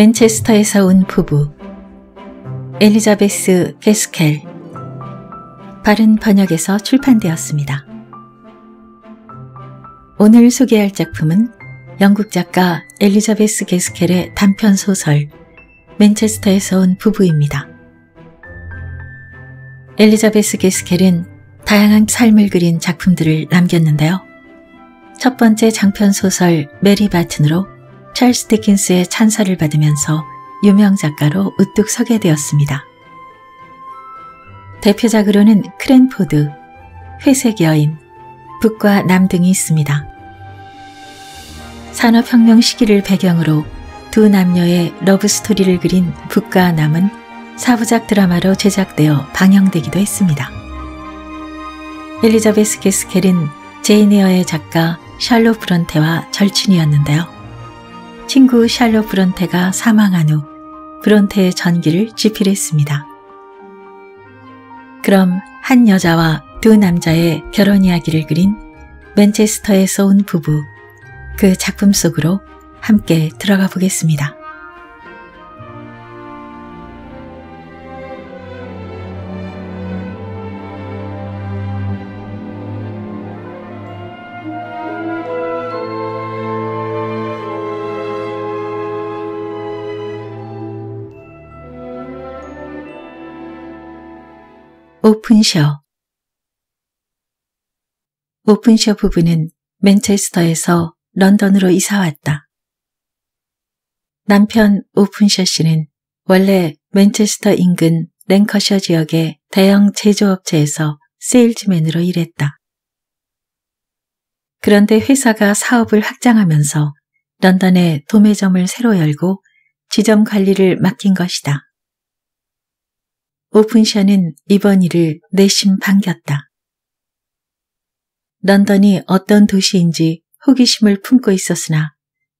맨체스터에서 온 부부 엘리자베스 게스켈 바른 번역에서 출판되었습니다. 오늘 소개할 작품은 영국 작가 엘리자베스 게스켈의 단편 소설 맨체스터에서 온 부부입니다. 엘리자베스 게스켈은 다양한 삶을 그린 작품들을 남겼는데요. 첫 번째 장편 소설 메리 바튼으로 찰스 디킨스의 찬사를 받으면서 유명 작가로 우뚝 서게 되었습니다. 대표작으로는 크랜포드, 회색 여인, 북과 남 등이 있습니다. 산업혁명 시기를 배경으로 두 남녀의 러브스토리를 그린 북과 남은 사부작 드라마로 제작되어 방영되기도 했습니다. 엘리자베스 게스켈은 제이네어의 작가 샬롯 브런테와 절친이었는데요. 친구 샬롯 브론테가 사망한 후 브론테의 전기를 집필했습니다. 그럼 한 여자와 두 남자의 결혼 이야기를 그린 맨체스터에서 온 부부 그 작품 속으로 함께 들어가 보겠습니다. 오픈셔 오픈셔 부부는 맨체스터에서 런던으로 이사왔다. 남편 오픈셔 씨는 원래 맨체스터 인근 랭커셔 지역의 대형 제조업체에서 세일즈맨으로 일했다. 그런데 회사가 사업을 확장하면서 런던에 도매점을 새로 열고 지점 관리를 맡긴 것이다. 오픈샤는 이번 일을 내심 반겼다. 런던이 어떤 도시인지 호기심을 품고 있었으나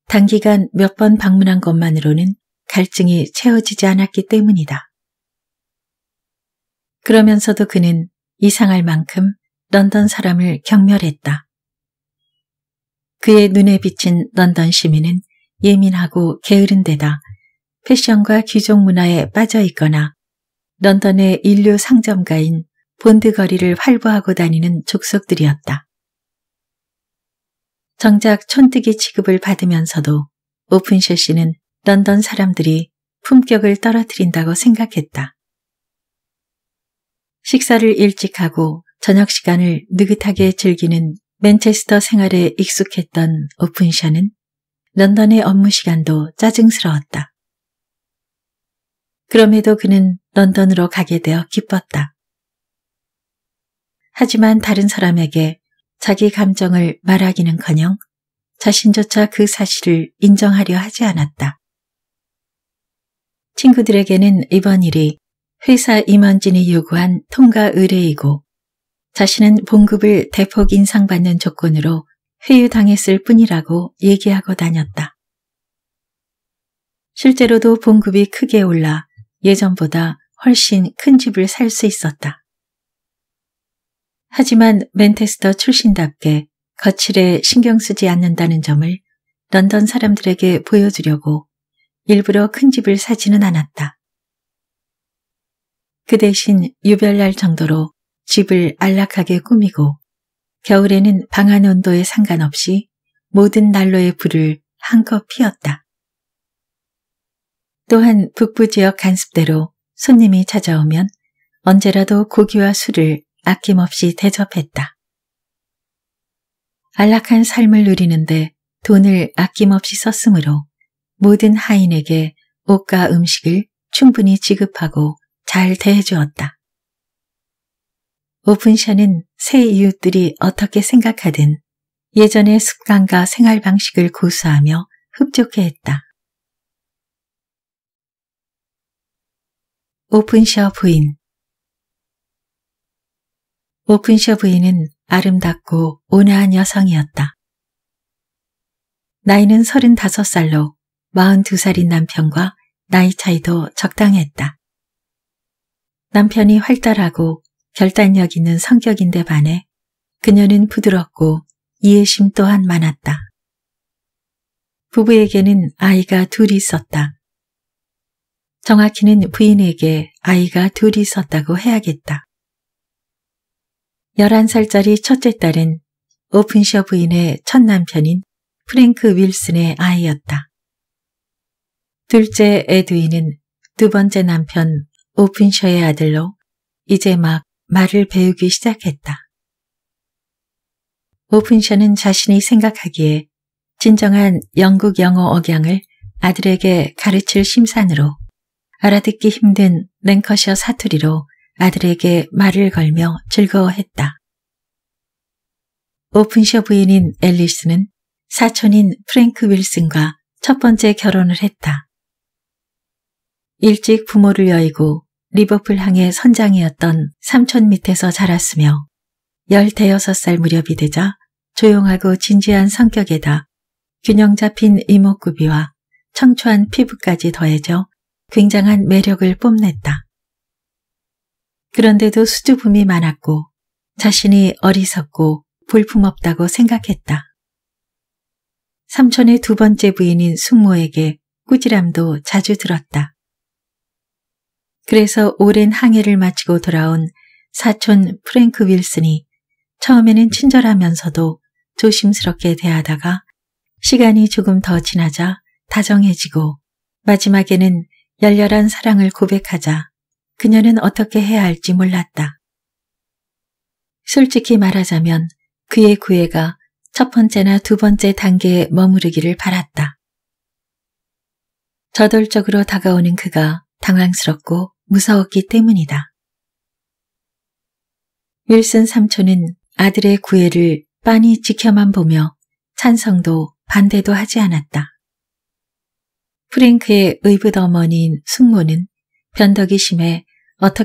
단기간 몇 번 방문한 것만으로는 갈증이 채워지지 않았기 때문이다. 그러면서도 그는 이상할 만큼 런던 사람을 경멸했다. 그의 눈에 비친 런던 시민은 예민하고 게으른 데다 패션과 귀족 문화에 빠져 있거나 런던의 인류 상점가인 본드 거리를 활보하고 다니는 족속들이었다. 정작 촌뜨기 취급을 받으면서도 오픈셔 씨는 런던 사람들이 품격을 떨어뜨린다고 생각했다. 식사를 일찍 하고 저녁 시간을 느긋하게 즐기는 맨체스터 생활에 익숙했던 오픈셔는 런던의 업무 시간도 짜증스러웠다. 그럼에도 그는 런던으로 가게 되어 기뻤다. 하지만 다른 사람에게 자기 감정을 말하기는커녕 자신조차 그 사실을 인정하려 하지 않았다. 친구들에게는 이번 일이 회사 임원진이 요구한 통과 의뢰이고 자신은 봉급을 대폭 인상받는 조건으로 회유당했을 뿐이라고 얘기하고 다녔다. 실제로도 봉급이 크게 올라 예전보다 훨씬 큰 집을 살 수 있었다. 하지만 맨테스터 출신답게 거칠에 신경 쓰지 않는다는 점을 런던 사람들에게 보여주려고 일부러 큰 집을 사지는 않았다. 그 대신 유별날 정도로 집을 안락하게 꾸미고 겨울에는 방 안 온도에 상관없이 모든 난로의 불을 한껏 피웠다. 또한 북부 지역 간습대로 손님이 찾아오면 언제라도 고기와 술을 아낌없이 대접했다. 안락한 삶을 누리는데 돈을 아낌없이 썼으므로 모든 하인에게 옷과 음식을 충분히 지급하고 잘 대해주었다. 오픈샤는 새 이웃들이 어떻게 생각하든 예전의 습관과 생활 방식을 고수하며 흡족해했다. 오픈셔 부인 오픈셔 부인은 아름답고 온화한 여성이었다. 나이는 35살로 42살인 남편과 나이 차이도 적당했다. 남편이 활달하고 결단력 있는 성격인데 반해 그녀는 부드럽고 이해심 또한 많았다. 부부에게는 아이가 둘이 있었다. 정확히는 부인에게 아이가 둘이 있었다고 해야겠다. 11살짜리 첫째 딸은 오픈셔 부인의 첫 남편인 프랭크 윌슨의 아이였다. 둘째 에드윈은 두 번째 남편 오픈셔의 아들로 이제 막 말을 배우기 시작했다. 오픈셔는 자신이 생각하기에 진정한 영국 영어 억양을 아들에게 가르칠 심산으로 알아듣기 힘든 랭커셔 사투리로 아들에게 말을 걸며 즐거워했다. 오픈셔 부인인 앨리스는 사촌인 프랭크 윌슨과 첫 번째 결혼을 했다. 일찍 부모를 여의고 리버풀 항의 선장이었던 삼촌 밑에서 자랐으며 16살 무렵이 되자 조용하고 진지한 성격에다 균형 잡힌 이목구비와 청초한 피부까지 더해져 굉장한 매력을 뽐냈다. 그런데도 수줍음이 많았고 자신이 어리석고 볼품없다고 생각했다. 삼촌의 두 번째 부인인 숙모에게 꾸지람도 자주 들었다. 그래서 오랜 항해를 마치고 돌아온 사촌 프랭크 윌슨이 처음에는 친절하면서도 조심스럽게 대하다가 시간이 조금 더 지나자 다정해지고 마지막에는 열렬한 사랑을 고백하자 그녀는 어떻게 해야 할지 몰랐다. 솔직히 말하자면 그의 구애가 첫 번째나 두 번째 단계에 머무르기를 바랐다. 저돌적으로 다가오는 그가 당황스럽고 무서웠기 때문이다. 윌슨 삼촌은 아들의 구애를 빤히 지켜만 보며 찬성도 반대도 하지 않았다. 프랭크의 의붓어머니인 숙모는 변덕이 심해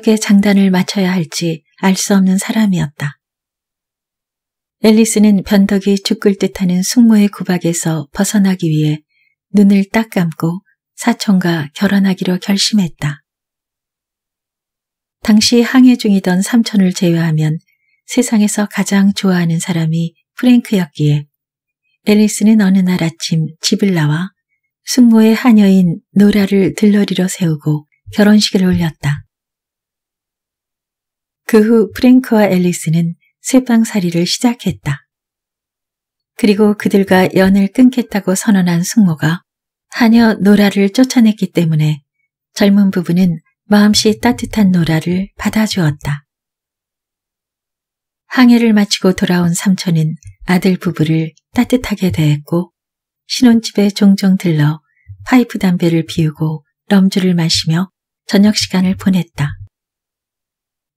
어떻게 장단을 맞춰야 할지 알 수 없는 사람이었다. 앨리스는 변덕이 죽을 듯하는 숙모의 구박에서 벗어나기 위해 눈을 딱 감고 사촌과 결혼하기로 결심했다. 당시 항해 중이던 삼촌을 제외하면 세상에서 가장 좋아하는 사람이 프랭크였기에 앨리스는 어느 날 아침 집을 나와 숙모의 하녀인 노라를 들러리러 세우고 결혼식을 올렸다. 그 후 프랭크와 앨리스는 세방살이를 시작했다. 그리고 그들과 연을 끊겠다고 선언한 숙모가 하녀 노라를 쫓아냈기 때문에 젊은 부부는 마음씨 따뜻한 노라를 받아주었다. 항해를 마치고 돌아온 삼촌은 아들 부부를 따뜻하게 대했고 신혼집에 종종 들러 파이프 담배를 피우고 럼주를 마시며 저녁 시간을 보냈다.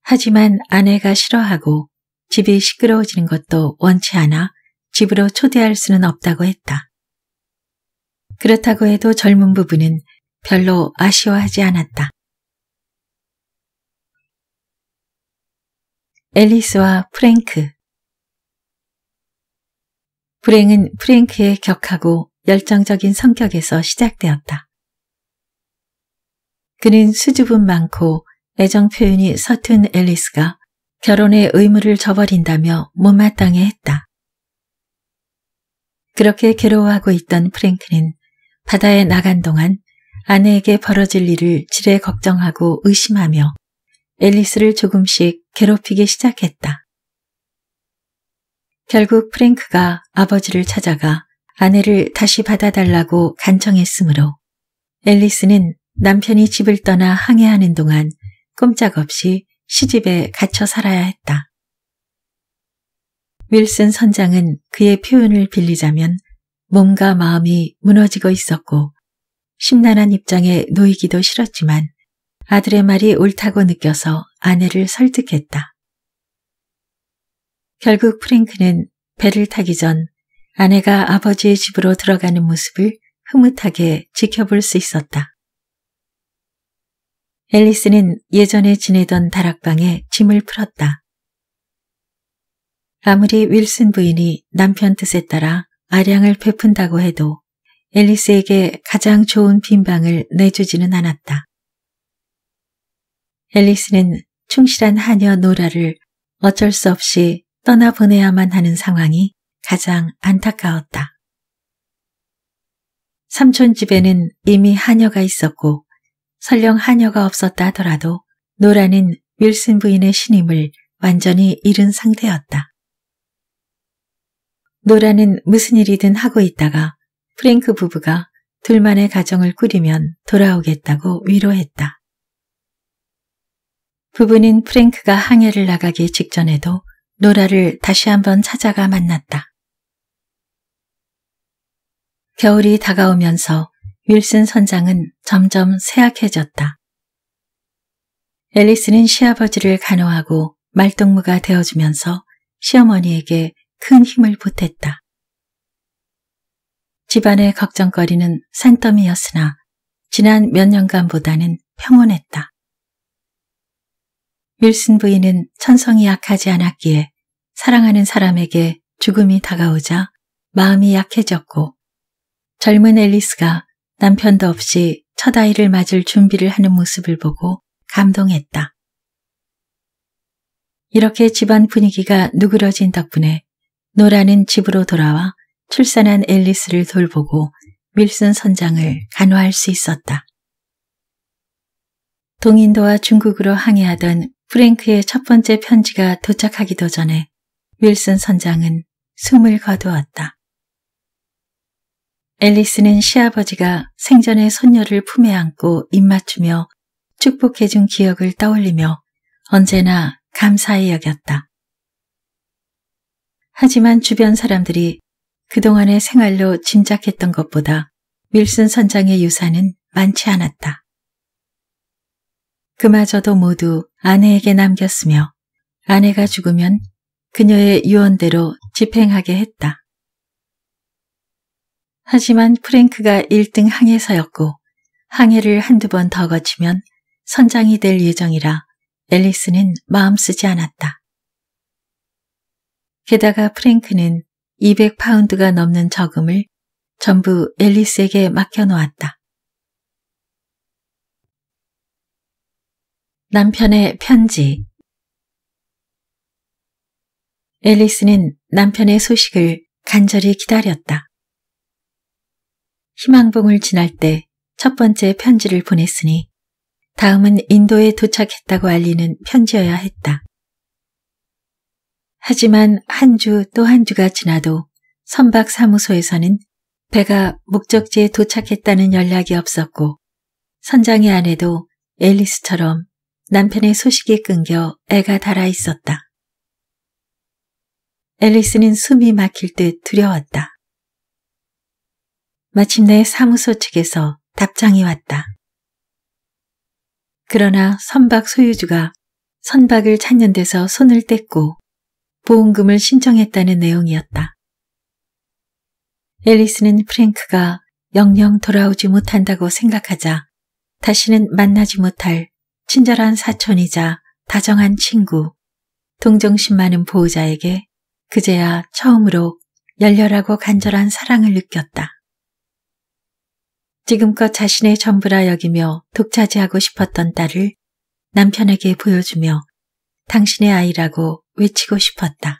하지만 아내가 싫어하고 집이 시끄러워지는 것도 원치 않아 집으로 초대할 수는 없다고 했다. 그렇다고 해도 젊은 부부는 별로 아쉬워하지 않았다. 앨리스와 프랭크 불행은 프랭크의 격하고 열정적인 성격에서 시작되었다. 그는 수줍음 많고 애정 표현이 서툰 앨리스가 결혼의 의무를 저버린다며 못마땅해 했다. 그렇게 괴로워하고 있던 프랭크는 바다에 나간 동안 아내에게 벌어질 일을 지레 걱정하고 의심하며 앨리스를 조금씩 괴롭히기 시작했다. 결국 프랭크가 아버지를 찾아가 아내를 다시 받아달라고 간청했으므로 앨리스는 남편이 집을 떠나 항해하는 동안 꼼짝없이 시집에 갇혀 살아야 했다. 윌슨 선장은 그의 표현을 빌리자면 몸과 마음이 무너지고 있었고 심란한 입장에 놓이기도 싫었지만 아들의 말이 옳다고 느껴서 아내를 설득했다. 결국 프랭크는 배를 타기 전 아내가 아버지의 집으로 들어가는 모습을 흐뭇하게 지켜볼 수 있었다. 앨리스는 예전에 지내던 다락방에 짐을 풀었다. 아무리 윌슨 부인이 남편 뜻에 따라 아량을 베푼다고 해도 앨리스에게 가장 좋은 빈방을 내주지는 않았다. 앨리스는 충실한 하녀 노라를 어쩔 수 없이 떠나보내야만 하는 상황이 가장 안타까웠다. 삼촌 집에는 이미 한녀가 있었고 설령 한녀가 없었다 하더라도 노라는 윌슨 부인의 신임을 완전히 잃은 상태였다. 노라는 무슨 일이든 하고 있다가 프랭크 부부가 둘만의 가정을 꾸리면 돌아오겠다고 위로했다. 부부는 프랭크가 항해를 나가기 직전에도 노라를 다시 한번 찾아가 만났다. 겨울이 다가오면서 윌슨 선장은 점점 쇠약해졌다. 앨리스는 시아버지를 간호하고 말동무가 되어주면서 시어머니에게 큰 힘을 보탰다. 집안의 걱정거리는 산더미였으나 지난 몇 년간보다는 평온했다. 밀슨 부인은 천성이 약하지 않았기에 사랑하는 사람에게 죽음이 다가오자 마음이 약해졌고 젊은 앨리스가 남편도 없이 첫 아이를 맞을 준비를 하는 모습을 보고 감동했다. 이렇게 집안 분위기가 누그러진 덕분에 노라는 집으로 돌아와 출산한 앨리스를 돌보고 밀슨 선장을 간호할 수 있었다. 동인도와 중국으로 항해하던 프랭크의 첫 번째 편지가 도착하기도 전에 윌슨 선장은 숨을 거두었다. 앨리스는 시아버지가 생전에 손녀를 품에 안고 입맞추며 축복해준 기억을 떠올리며 언제나 감사히 여겼다. 하지만 주변 사람들이 그동안의 생활로 짐작했던 것보다 윌슨 선장의 유산은 많지 않았다. 그마저도 모두 아내에게 남겼으며 아내가 죽으면 그녀의 유언대로 집행하게 했다. 하지만 프랭크가 1등 항해사였고 항해를 한두 번 더 거치면 선장이 될 예정이라 앨리스는 마음 쓰지 않았다. 게다가 프랭크는 200파운드가 넘는 저금을 전부 앨리스에게 맡겨놓았다. 남편의 편지 앨리스는 남편의 소식을 간절히 기다렸다. 희망봉을 지날 때 첫 번째 편지를 보냈으니 다음은 인도에 도착했다고 알리는 편지여야 했다. 하지만 한 주 또 한 주가 지나도 선박 사무소에서는 배가 목적지에 도착했다는 연락이 없었고 선장의 아내도 앨리스처럼 남편의 소식이 끊겨 애가 달아 있었다. 앨리스는 숨이 막힐 듯 두려웠다. 마침내 사무소 측에서 답장이 왔다. 그러나 선박 소유주가 선박을 찾는 데서 손을 뗐고 보험금을 신청했다는 내용이었다. 앨리스는 프랭크가 영영 돌아오지 못한다고 생각하자 다시는 만나지 못할 친절한 사촌이자 다정한 친구, 동정심 많은 보호자에게 그제야 처음으로 열렬하고 간절한 사랑을 느꼈다. 지금껏 자신의 전부라 여기며 독차지하고 싶었던 딸을 남편에게 보여주며 당신의 아이라고 외치고 싶었다.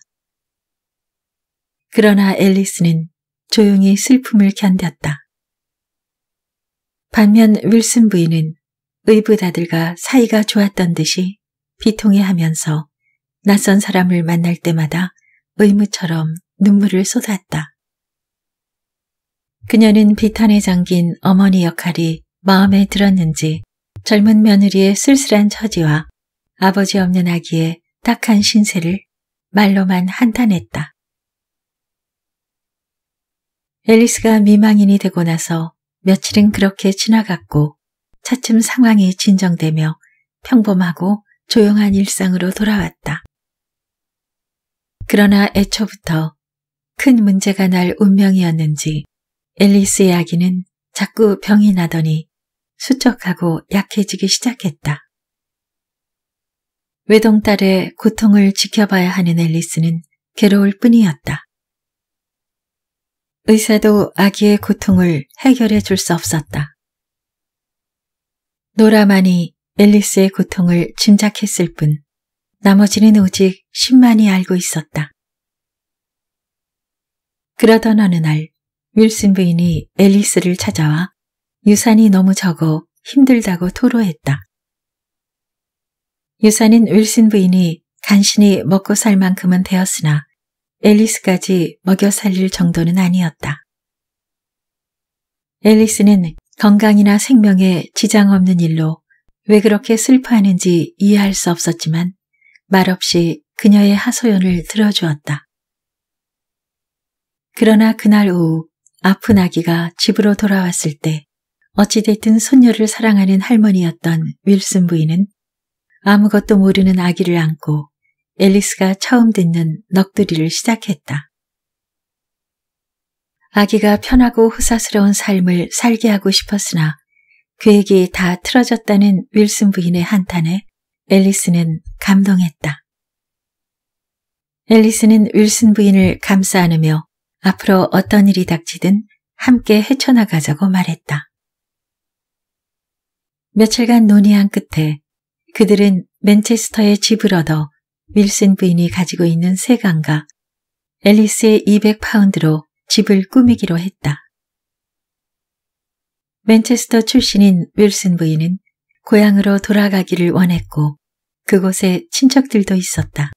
그러나 앨리스는 조용히 슬픔을 견뎠다. 반면 윌슨 부인은 의붓아들과 사이가 좋았던 듯이 비통해하면서 낯선 사람을 만날 때마다 의무처럼 눈물을 쏟았다. 그녀는 비탄에 잠긴 어머니 역할이 마음에 들었는지 젊은 며느리의 쓸쓸한 처지와 아버지 없는 아기의 딱한 신세를 말로만 한탄했다. 앨리스가 미망인이 되고 나서 며칠은 그렇게 지나갔고 차츰 상황이 진정되며 평범하고 조용한 일상으로 돌아왔다. 그러나 애초부터 큰 문제가 날 운명이었는지 앨리스의 아기는 자꾸 병이 나더니 수척하고 약해지기 시작했다. 외동딸의 고통을 지켜봐야 하는 앨리스는 괴로울 뿐이었다. 의사도 아기의 고통을 해결해 줄 수 없었다. 노라만이 앨리스의 고통을 짐작했을 뿐 나머지는 오직 신만이 알고 있었다. 그러던 어느 날 윌슨 부인이 앨리스를 찾아와 유산이 너무 적어 힘들다고 토로했다. 유산은 윌슨 부인이 간신히 먹고 살 만큼은 되었으나 앨리스까지 먹여 살릴 정도는 아니었다. 앨리스는 건강이나 생명에 지장 없는 일로 왜 그렇게 슬퍼하는지 이해할 수 없었지만 말없이 그녀의 하소연을 들어주었다. 그러나 그날 오후 아픈 아기가 집으로 돌아왔을 때 어찌됐든 손녀를 사랑하는 할머니였던 윌슨 부인은 아무것도 모르는 아기를 안고 앨리스가 처음 듣는 넋두리를 시작했다. 아기가 편하고 후사스러운 삶을 살게 하고 싶었으나 계획이 다 틀어졌다는 윌슨 부인의 한탄에 앨리스는 감동했다. 앨리스는 윌슨 부인을 감싸 안으며 앞으로 어떤 일이 닥치든 함께 헤쳐나가자고 말했다. 며칠간 논의한 끝에 그들은 맨체스터의 집을 얻어 윌슨 부인이 가지고 있는 세간과 앨리스의 200파운드로 집을 꾸미기로 했다. 맨체스터 출신인 윌슨 부인은 고향으로 돌아가기를 원했고 그곳에 친척들도 있었다.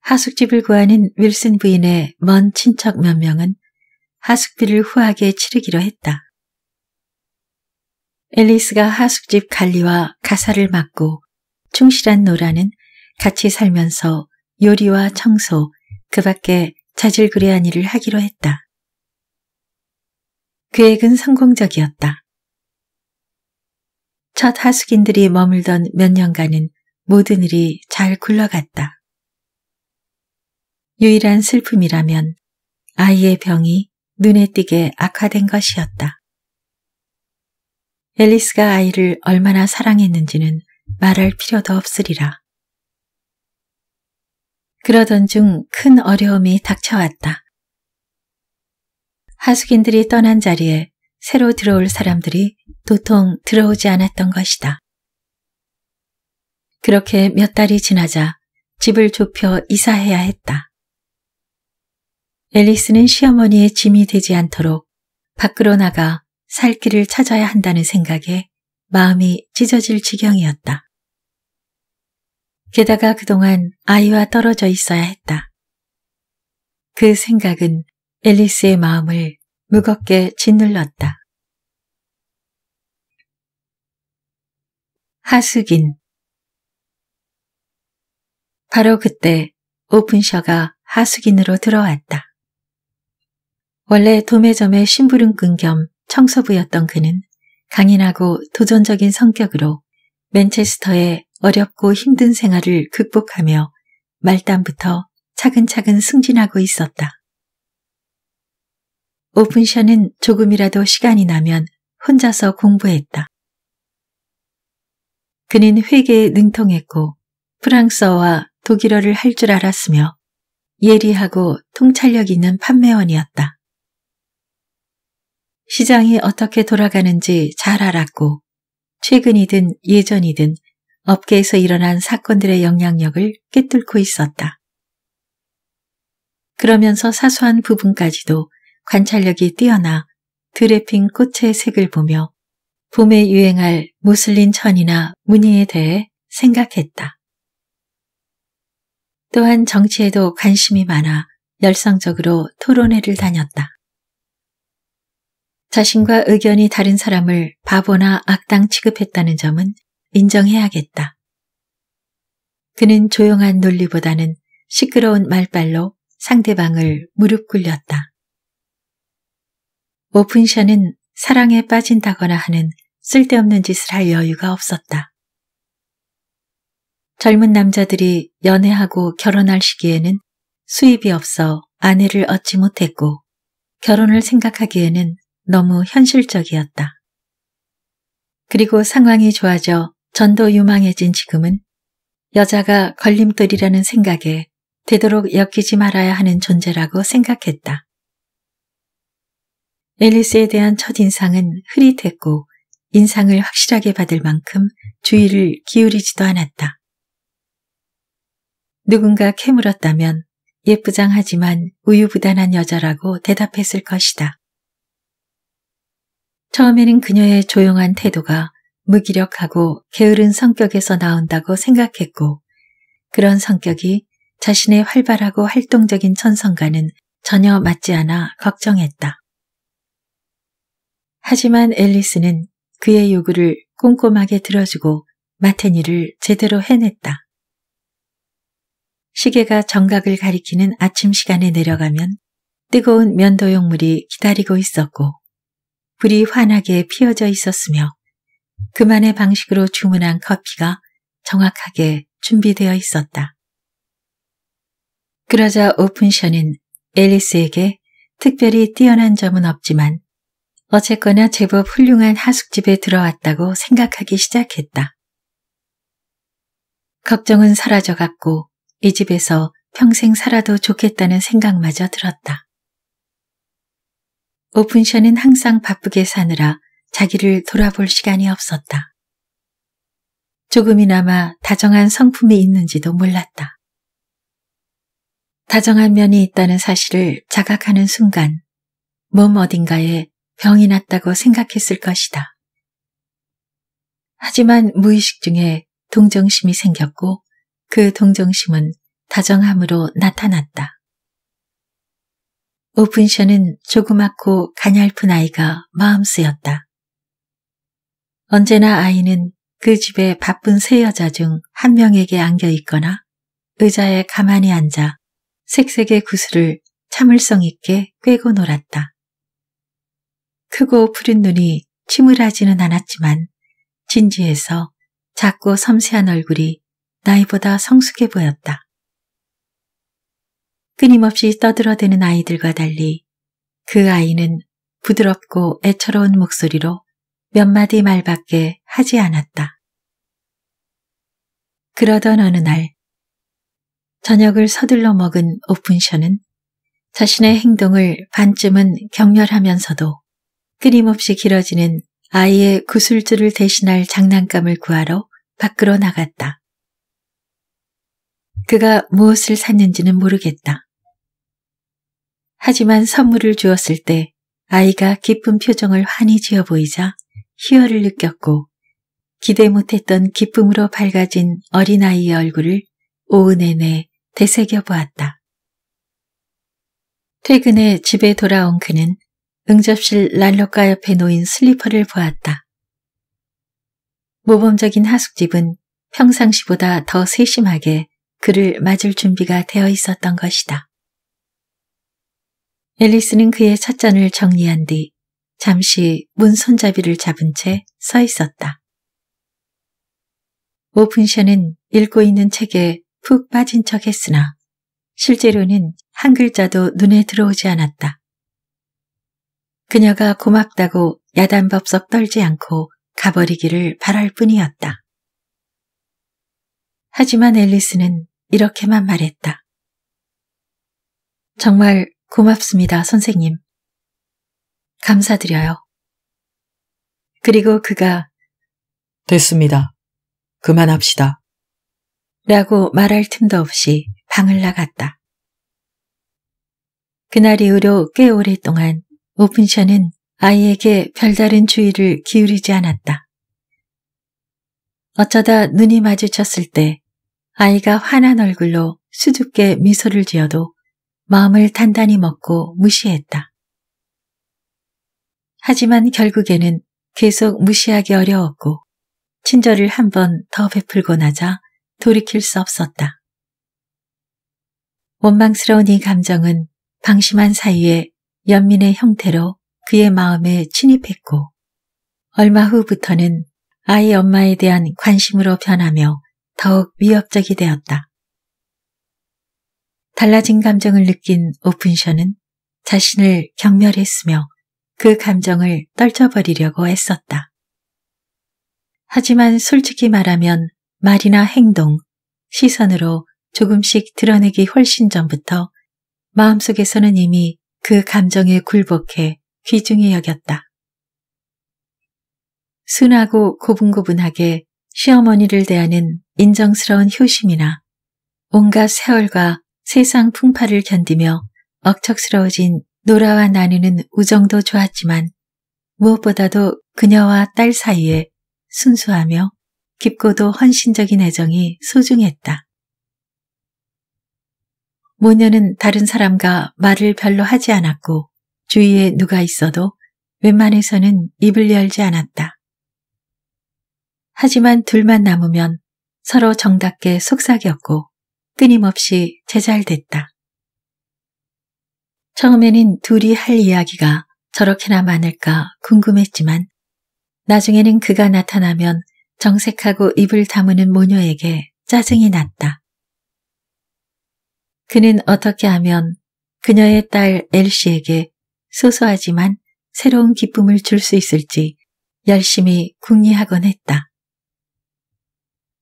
하숙집을 구하는 윌슨 부인의 먼 친척 몇 명은 하숙비를 후하게 치르기로 했다. 앨리스가 하숙집 관리와 가사를 맡고 충실한 노라는 같이 살면서 요리와 청소, 그 밖에 자질 그레한 일을 하기로 했다. 계획은 성공적이었다. 첫 하숙인들이 머물던 몇 년간은 모든 일이 잘 굴러갔다. 유일한 슬픔이라면 아이의 병이 눈에 띄게 악화된 것이었다. 앨리스가 아이를 얼마나 사랑했는지는 말할 필요도 없으리라. 그러던 중 큰 어려움이 닥쳐왔다. 하숙인들이 떠난 자리에 새로 들어올 사람들이 도통 들어오지 않았던 것이다. 그렇게 몇 달이 지나자 집을 좁혀 이사해야 했다. 앨리스는 시어머니의 짐이 되지 않도록 밖으로 나가 살 길을 찾아야 한다는 생각에 마음이 찢어질 지경이었다. 게다가 그동안 아이와 떨어져 있어야 했다. 그 생각은 앨리스의 마음을 무겁게 짓눌렀다. 하숙인 바로 그때 오픈셔가 하숙인으로 들어왔다. 원래 도매점의 심부름꾼 겸 청소부였던 그는 강인하고 도전적인 성격으로 맨체스터의 어렵고 힘든 생활을 극복하며 말단부터 차근차근 승진하고 있었다. 오픈션은 조금이라도 시간이 나면 혼자서 공부했다. 그는 회계에 능통했고 프랑스어와 독일어를 할 줄 알았으며 예리하고 통찰력 있는 판매원이었다. 시장이 어떻게 돌아가는지 잘 알았고 최근이든 예전이든 업계에서 일어난 사건들의 영향력을 꿰뚫고 있었다. 그러면서 사소한 부분까지도 관찰력이 뛰어나 드레핑 꽃의 색을 보며 봄에 유행할 무슬린 천이나 무늬에 대해 생각했다. 또한 정치에도 관심이 많아 열성적으로 토론회를 다녔다. 자신과 의견이 다른 사람을 바보나 악당 취급했다는 점은 인정해야겠다. 그는 조용한 논리보다는 시끄러운 말발로 상대방을 무릎 꿇렸다. 오픈션은 사랑에 빠진다거나 하는 쓸데없는 짓을 할 여유가 없었다. 젊은 남자들이 연애하고 결혼할 시기에는 수입이 없어 아내를 얻지 못했고 결혼을 생각하기에는 너무 현실적이었다. 그리고 상황이 좋아져 전도 유망해진 지금은 여자가 걸림돌이라는 생각에 되도록 엮이지 말아야 하는 존재라고 생각했다. 앨리스에 대한 첫인상은 흐릿했고 인상을 확실하게 받을 만큼 주의를 기울이지도 않았다. 누군가 캐물었다면 예쁘장하지만 우유부단한 여자라고 대답했을 것이다. 처음에는 그녀의 조용한 태도가 무기력하고 게으른 성격에서 나온다고 생각했고 그런 성격이 자신의 활발하고 활동적인 천성과는 전혀 맞지 않아 걱정했다. 하지만 앨리스는 그의 요구를 꼼꼼하게 들어주고 마테니를 제대로 해냈다. 시계가 정각을 가리키는 아침 시간에 내려가면 뜨거운 면도용물이 기다리고 있었고 불이 환하게 피어져 있었으며 그만의 방식으로 주문한 커피가 정확하게 준비되어 있었다. 그러자 오픈션은 앨리스에게 특별히 뛰어난 점은 없지만 어쨌거나 제법 훌륭한 하숙집에 들어왔다고 생각하기 시작했다. 걱정은 사라져갔고 이 집에서 평생 살아도 좋겠다는 생각마저 들었다. 오픈션은 항상 바쁘게 사느라 자기를 돌아볼 시간이 없었다. 조금이나마 다정한 성품이 있는지도 몰랐다. 다정한 면이 있다는 사실을 자각하는 순간 몸 어딘가에 병이 났다고 생각했을 것이다. 하지만 무의식 중에 동정심이 생겼고 그 동정심은 다정함으로 나타났다. 오픈션은 조그맣고 가냘픈 아이가 마음 쓰였다. 언제나 아이는 그집에 바쁜 세 여자 중 한 명에게 안겨 있거나 의자에 가만히 앉아 색색의 구슬을 참을성 있게 꿰고 놀았다. 크고 푸른 눈이 침울하지는 않았지만 진지해서 작고 섬세한 얼굴이 나이보다 성숙해 보였다. 끊임없이 떠들어대는 아이들과 달리 그 아이는 부드럽고 애처로운 목소리로 몇 마디 말밖에 하지 않았다. 그러던 어느 날, 저녁을 서둘러 먹은 오픈션은 자신의 행동을 반쯤은 격렬하면서도 끊임없이 길어지는 아이의 구슬줄을 대신할 장난감을 구하러 밖으로 나갔다. 그가 무엇을 샀는지는 모르겠다. 하지만 선물을 주었을 때 아이가 기쁜 표정을 환히 지어 보이자 희열을 느꼈고 기대 못했던 기쁨으로 밝아진 어린아이의 얼굴을 오후 내내 되새겨 보았다. 퇴근해 집에 돌아온 그는 응접실 난로가 옆에 놓인 슬리퍼를 보았다. 모범적인 하숙집은 평상시보다 더 세심하게 그를 맞을 준비가 되어 있었던 것이다. 앨리스는 그의 첫 잔을 정리한 뒤 잠시 문 손잡이를 잡은 채 서 있었다. 오픈션은 읽고 있는 책에 푹 빠진 척 했으나 실제로는 한 글자도 눈에 들어오지 않았다. 그녀가 고맙다고 야단법석 떨지 않고 가버리기를 바랄 뿐이었다. 하지만 앨리스는 이렇게만 말했다. 정말 고맙습니다, 선생님. 감사드려요. 그리고 그가 됐습니다. 그만합시다. 라고 말할 틈도 없이 방을 나갔다. 그날 이후로 꽤 오랫동안 오픈션는 아이에게 별다른 주의를 기울이지 않았다. 어쩌다 눈이 마주쳤을 때 아이가 환한 얼굴로 수줍게 미소를 지어도 마음을 단단히 먹고 무시했다. 하지만 결국에는 계속 무시하기 어려웠고 친절을 한 번 더 베풀고 나자 돌이킬 수 없었다. 원망스러운 이 감정은 방심한 사이에 연민의 형태로 그의 마음에 침입했고 얼마 후부터는 아이 엄마에 대한 관심으로 변하며 더욱 위협적이 되었다. 달라진 감정을 느낀 오픈션은 자신을 경멸했으며 그 감정을 떨쳐버리려고 애썼다 하지만 솔직히 말하면 말이나 행동, 시선으로 조금씩 드러내기 훨씬 전부터 마음속에서는 이미 그 감정에 굴복해 귀중히 여겼다. 순하고 고분고분하게 시어머니를 대하는 인정스러운 효심이나 온갖 세월과 세상 풍파를 견디며 억척스러워진 노라와 나니는 우정도 좋았지만 무엇보다도 그녀와 딸 사이에 순수하며 깊고도 헌신적인 애정이 소중했다. 모녀는 다른 사람과 말을 별로 하지 않았고 주위에 누가 있어도 웬만해서는 입을 열지 않았다. 하지만 둘만 남으면 서로 정답게 속삭였고 끊임없이 제잘됐다. 처음에는 둘이 할 이야기가 저렇게나 많을까 궁금했지만 나중에는 그가 나타나면 정색하고 입을 다무는 모녀에게 짜증이 났다. 그는 어떻게 하면 그녀의 딸 엘씨에게 소소하지만 새로운 기쁨을 줄 수 있을지 열심히 궁리하곤 했다.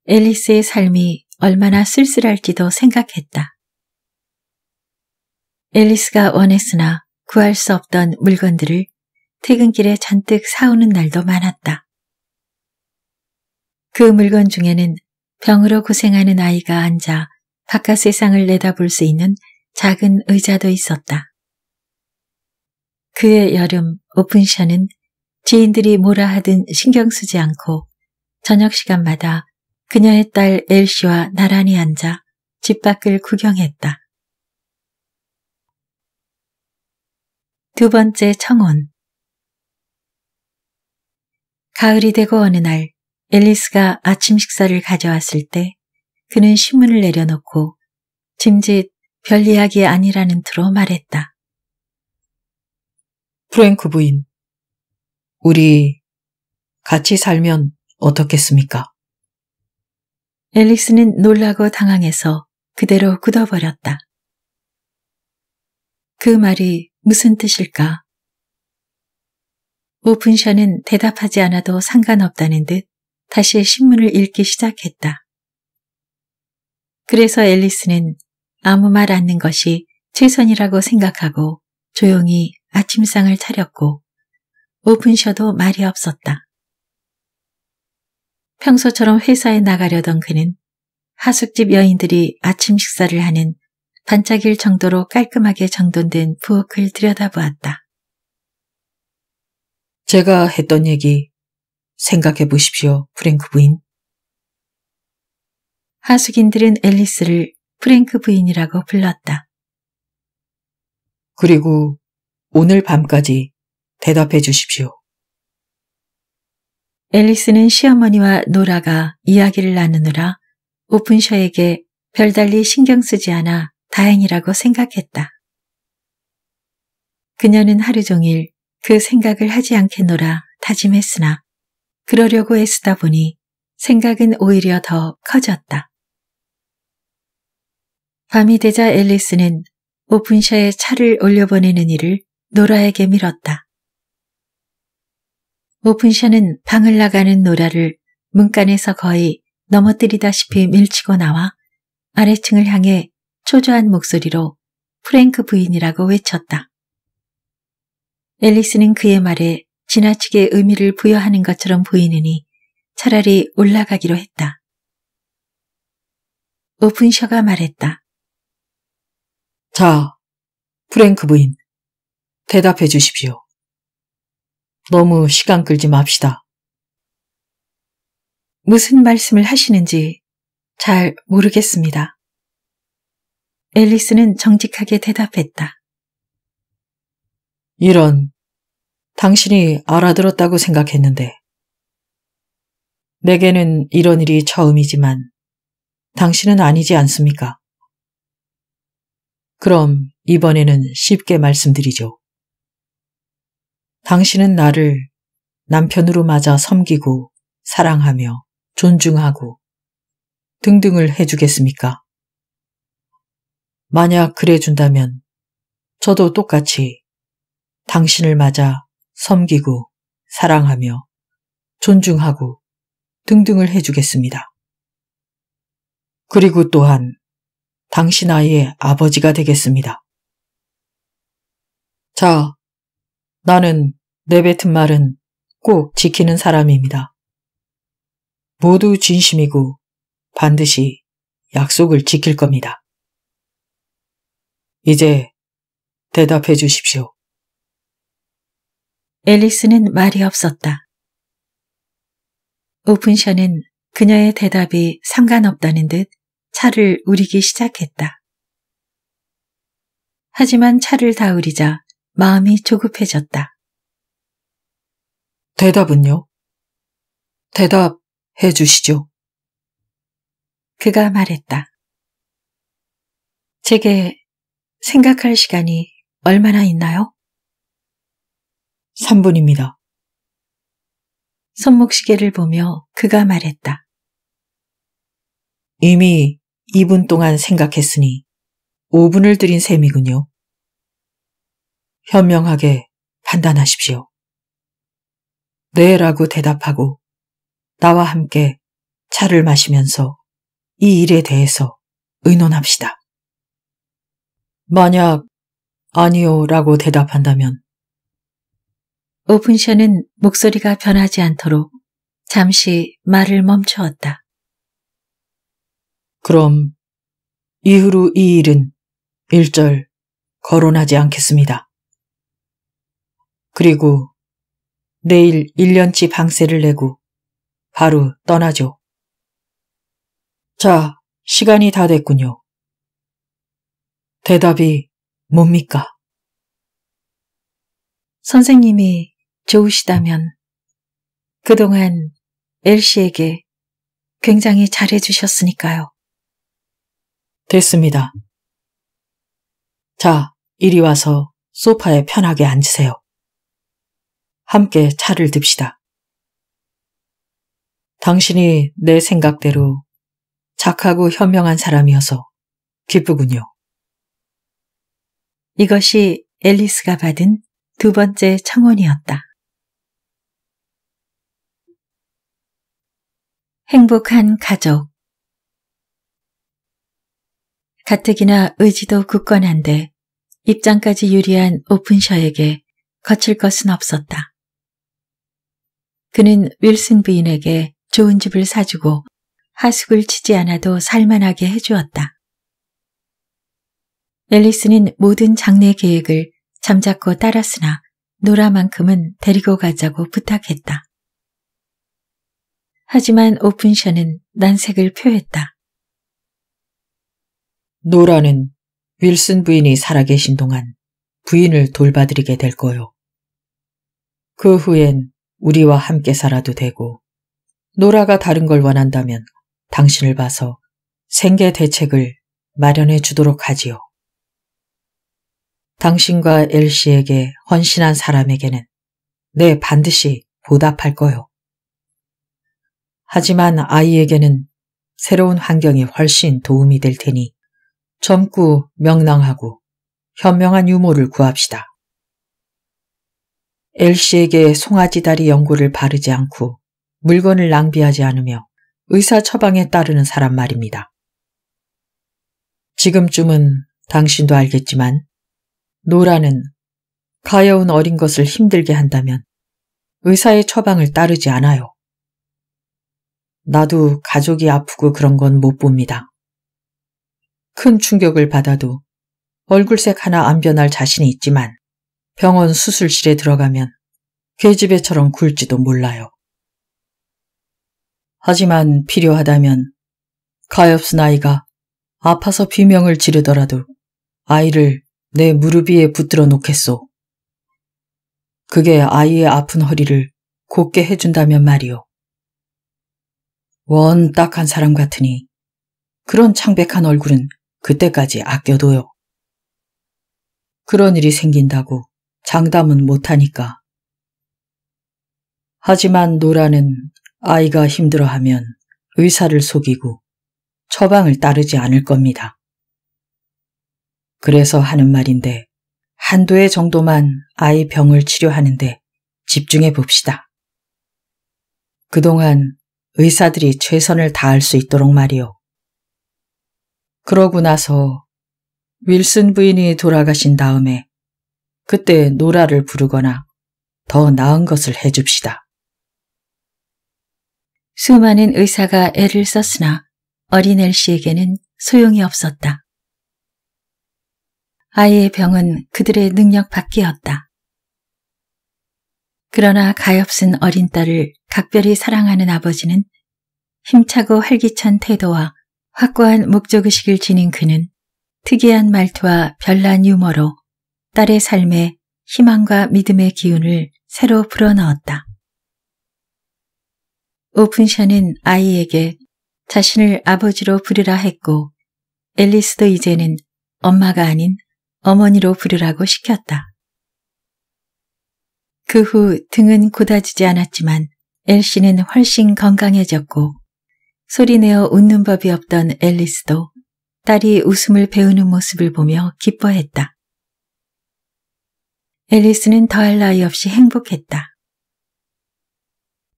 앨리스의 삶이 얼마나 쓸쓸할지도 생각했다. 앨리스가 원했으나 구할 수 없던 물건들을 퇴근길에 잔뜩 사오는 날도 많았다. 그 물건 중에는 병으로 고생하는 아이가 앉아 바깥 세상을 내다볼 수 있는 작은 의자도 있었다. 그의 여름 오픈션은 지인들이 뭐라 하든 신경 쓰지 않고 저녁 시간마다 그녀의 딸 엘씨와 나란히 앉아 집 밖을 구경했다. 두 번째 청혼 가을이 되고 어느 날 앨리스가 아침 식사를 가져왔을 때 그는 신문을 내려놓고 짐짓 별 이야기 아니라는 틀로 말했다. 프랭크 부인, 우리 같이 살면 어떻겠습니까? 앨리스는 놀라고 당황해서 그대로 굳어버렸다. 그 말이 무슨 뜻일까? 오픈션는 대답하지 않아도 상관없다는 듯 다시 신문을 읽기 시작했다. 그래서 앨리스는 아무 말 않는 것이 최선이라고 생각하고 조용히 아침상을 차렸고 오픈셔도 말이 없었다. 평소처럼 회사에 나가려던 그는 하숙집 여인들이 아침 식사를 하는 반짝일 정도로 깔끔하게 정돈된 부엌을 들여다보았다. 제가 했던 얘기 생각해 보십시오, 프랭크 부인. 하숙인들은 앨리스를 프랭크 부인이라고 불렀다. 그리고 오늘 밤까지 대답해 주십시오. 앨리스는 시어머니와 노라가 이야기를 나누느라 오픈셔에게 별달리 신경 쓰지 않아 다행이라고 생각했다. 그녀는 하루 종일 그 생각을 하지 않겠노라 다짐했으나 그러려고 애쓰다 보니 생각은 오히려 더 커졌다. 밤이 되자 앨리스는 오픈샤에 차를 올려보내는 일을 노라에게 밀었다. 오픈샤는 방을 나가는 노라를 문간에서 거의 넘어뜨리다시피 밀치고 나와 아래층을 향해 초조한 목소리로 프랭크 부인이라고 외쳤다. 앨리스는 그의 말에 지나치게 의미를 부여하는 것처럼 보이느니 차라리 올라가기로 했다. 오픈셔가 말했다. 자, 프랭크 부인, 대답해 주십시오. 너무 시간 끌지 맙시다. 무슨 말씀을 하시는지 잘 모르겠습니다. 앨리스는 정직하게 대답했다. 이런, 당신이 알아들었다고 생각했는데. 내게는 이런 일이 처음이지만 당신은 아니지 않습니까? 그럼 이번에는 쉽게 말씀드리죠. 당신은 나를 남편으로 맞아 섬기고 사랑하며 존중하고 등등을 해주겠습니까? 만약 그래 준다면 저도 똑같이 당신을 맞아 섬기고 사랑하며 존중하고 등등을 해주겠습니다. 그리고 또한 당신 아이의 아버지가 되겠습니다. 자, 나는 내뱉은 말은 꼭 지키는 사람입니다. 모두 진심이고 반드시 약속을 지킬 겁니다. 이제 대답해 주십시오. 앨리스는 말이 없었다. 오픈션은 그녀의 대답이 상관없다는 듯 차를 우리기 시작했다. 하지만 차를 다우리자 마음이 조급해졌다. 대답은요? 대답해 주시죠. 그가 말했다. 제게 생각할 시간이 얼마나 있나요? 3분입니다. 손목시계를 보며 그가 말했다. 이미 2분 동안 생각했으니 5분을 들인 셈이군요. 현명하게 판단하십시오. 네 라고 대답하고 나와 함께 차를 마시면서 이 일에 대해서 의논합시다. 만약 아니요 라고 대답한다면 오픈션은 목소리가 변하지 않도록 잠시 말을 멈추었다. 그럼 이후로 이 일은 일절 거론하지 않겠습니다. 그리고 내일 1년치 방세를 내고 바로 떠나죠. 자, 시간이 다 됐군요. 대답이 뭡니까? 선생님이 좋으시다면 그동안 엘씨에게 굉장히 잘해주셨으니까요. 됐습니다. 자, 이리 와서 소파에 편하게 앉으세요. 함께 차를 듭시다. 당신이 내 생각대로 착하고 현명한 사람이어서 기쁘군요. 이것이 앨리스가 받은 두 번째 청혼이었다. 행복한 가족 가뜩이나 의지도 굳건한데 입장까지 유리한 오픈셔에게 거칠 것은 없었다. 그는 윌슨 부인에게 좋은 집을 사주고 하숙을 치지 않아도 살만하게 해주었다. 앨리스는 모든 장례 계획을 잠자코 따랐으나 노라만큼은 데리고 가자고 부탁했다. 하지만 오픈션은 난색을 표했다. 노라는 윌슨 부인이 살아계신 동안 부인을 돌봐드리게 될 거요. 그 후엔 우리와 함께 살아도 되고 노라가 다른 걸 원한다면 당신을 봐서 생계 대책을 마련해 주도록 하지요. 당신과 엘씨에게 헌신한 사람에게는 네 반드시 보답할 거요. 하지만 아이에게는 새로운 환경이 훨씬 도움이 될 테니 젊고 명랑하고 현명한 유모를 구합시다. 엘씨에게 송아지 다리 연고를 바르지 않고 물건을 낭비하지 않으며 의사 처방에 따르는 사람 말입니다. 지금쯤은 당신도 알겠지만 노라는 가여운 어린 것을 힘들게 한다면 의사의 처방을 따르지 않아요. 나도 가족이 아프고 그런 건 못 봅니다. 큰 충격을 받아도 얼굴색 하나 안 변할 자신이 있지만 병원 수술실에 들어가면 계집애처럼 굴지도 몰라요. 하지만 필요하다면 가엾은 아이가 아파서 비명을 지르더라도 아이를 내 무릎 위에 붙들어 놓겠소. 그게 아이의 아픈 허리를 곧게 해준다면 말이오. 원 딱한 사람 같으니 그런 창백한 얼굴은 그때까지 아껴둬요. 그런 일이 생긴다고 장담은 못하니까. 하지만 노라는 아이가 힘들어하면 의사를 속이고 처방을 따르지 않을 겁니다. 그래서 하는 말인데 한두 해 정도만 아이 병을 치료하는데 집중해 봅시다. 그동안 의사들이 최선을 다할 수 있도록 말이요. 그러고 나서 윌슨 부인이 돌아가신 다음에 그때 노라를 부르거나 더 나은 것을 해줍시다. 수많은 의사가 애를 썼으나 어린 엘씨에게는 소용이 없었다. 아이의 병은 그들의 능력 밖이었다. 그러나 가엾은 어린 딸을 각별히 사랑하는 아버지는 힘차고 활기찬 태도와 확고한 목적의식을 지닌 그는 특이한 말투와 별난 유머로 딸의 삶에 희망과 믿음의 기운을 새로 불어넣었다. 오픈션은 아이에게 자신을 아버지로 부르라 했고 앨리스도 이제는 엄마가 아닌 어머니로 부르라고 시켰다. 그 후 등은 굳어지지 않았지만 엘씨는 훨씬 건강해졌고 소리내어 웃는 법이 없던 앨리스도 딸이 웃음을 배우는 모습을 보며 기뻐했다. 앨리스는 더할 나위 없이 행복했다.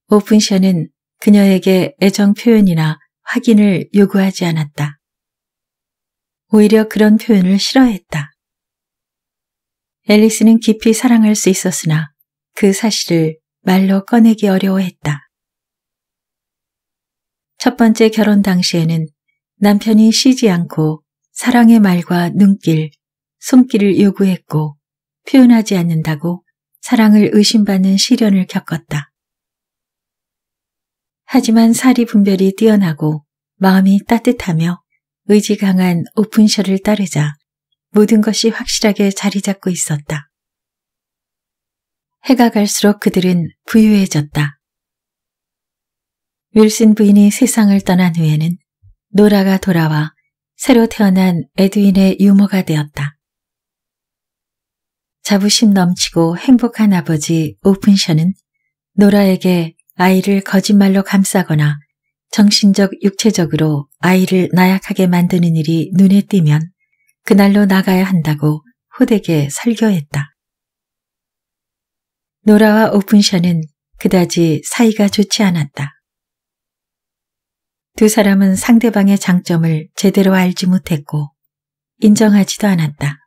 오픈션은 그녀에게 애정 표현이나 확인을 요구하지 않았다. 오히려 그런 표현을 싫어했다. 앨리스는 깊이 사랑할 수 있었으나 그 사실을 말로 꺼내기 어려워했다. 첫 번째 결혼 당시에는 남편이 쉬지 않고 사랑의 말과 눈길, 손길을 요구했고 표현하지 않는다고 사랑을 의심받는 시련을 겪었다. 하지만 사리 분별이 뛰어나고 마음이 따뜻하며 의지 강한 오픈셔를 따르자 모든 것이 확실하게 자리 잡고 있었다. 해가 갈수록 그들은 부유해졌다. 윌슨 부인이 세상을 떠난 후에는 노라가 돌아와 새로 태어난 에드윈의 유머가 되었다. 자부심 넘치고 행복한 아버지 오픈션은 노라에게 아이를 거짓말로 감싸거나 정신적, 육체적으로 아이를 나약하게 만드는 일이 눈에 띄면 그날로 나가야 한다고 후대게 설교했다. 노라와 오픈샤는 그다지 사이가 좋지 않았다. 두 사람은 상대방의 장점을 제대로 알지 못했고 인정하지도 않았다.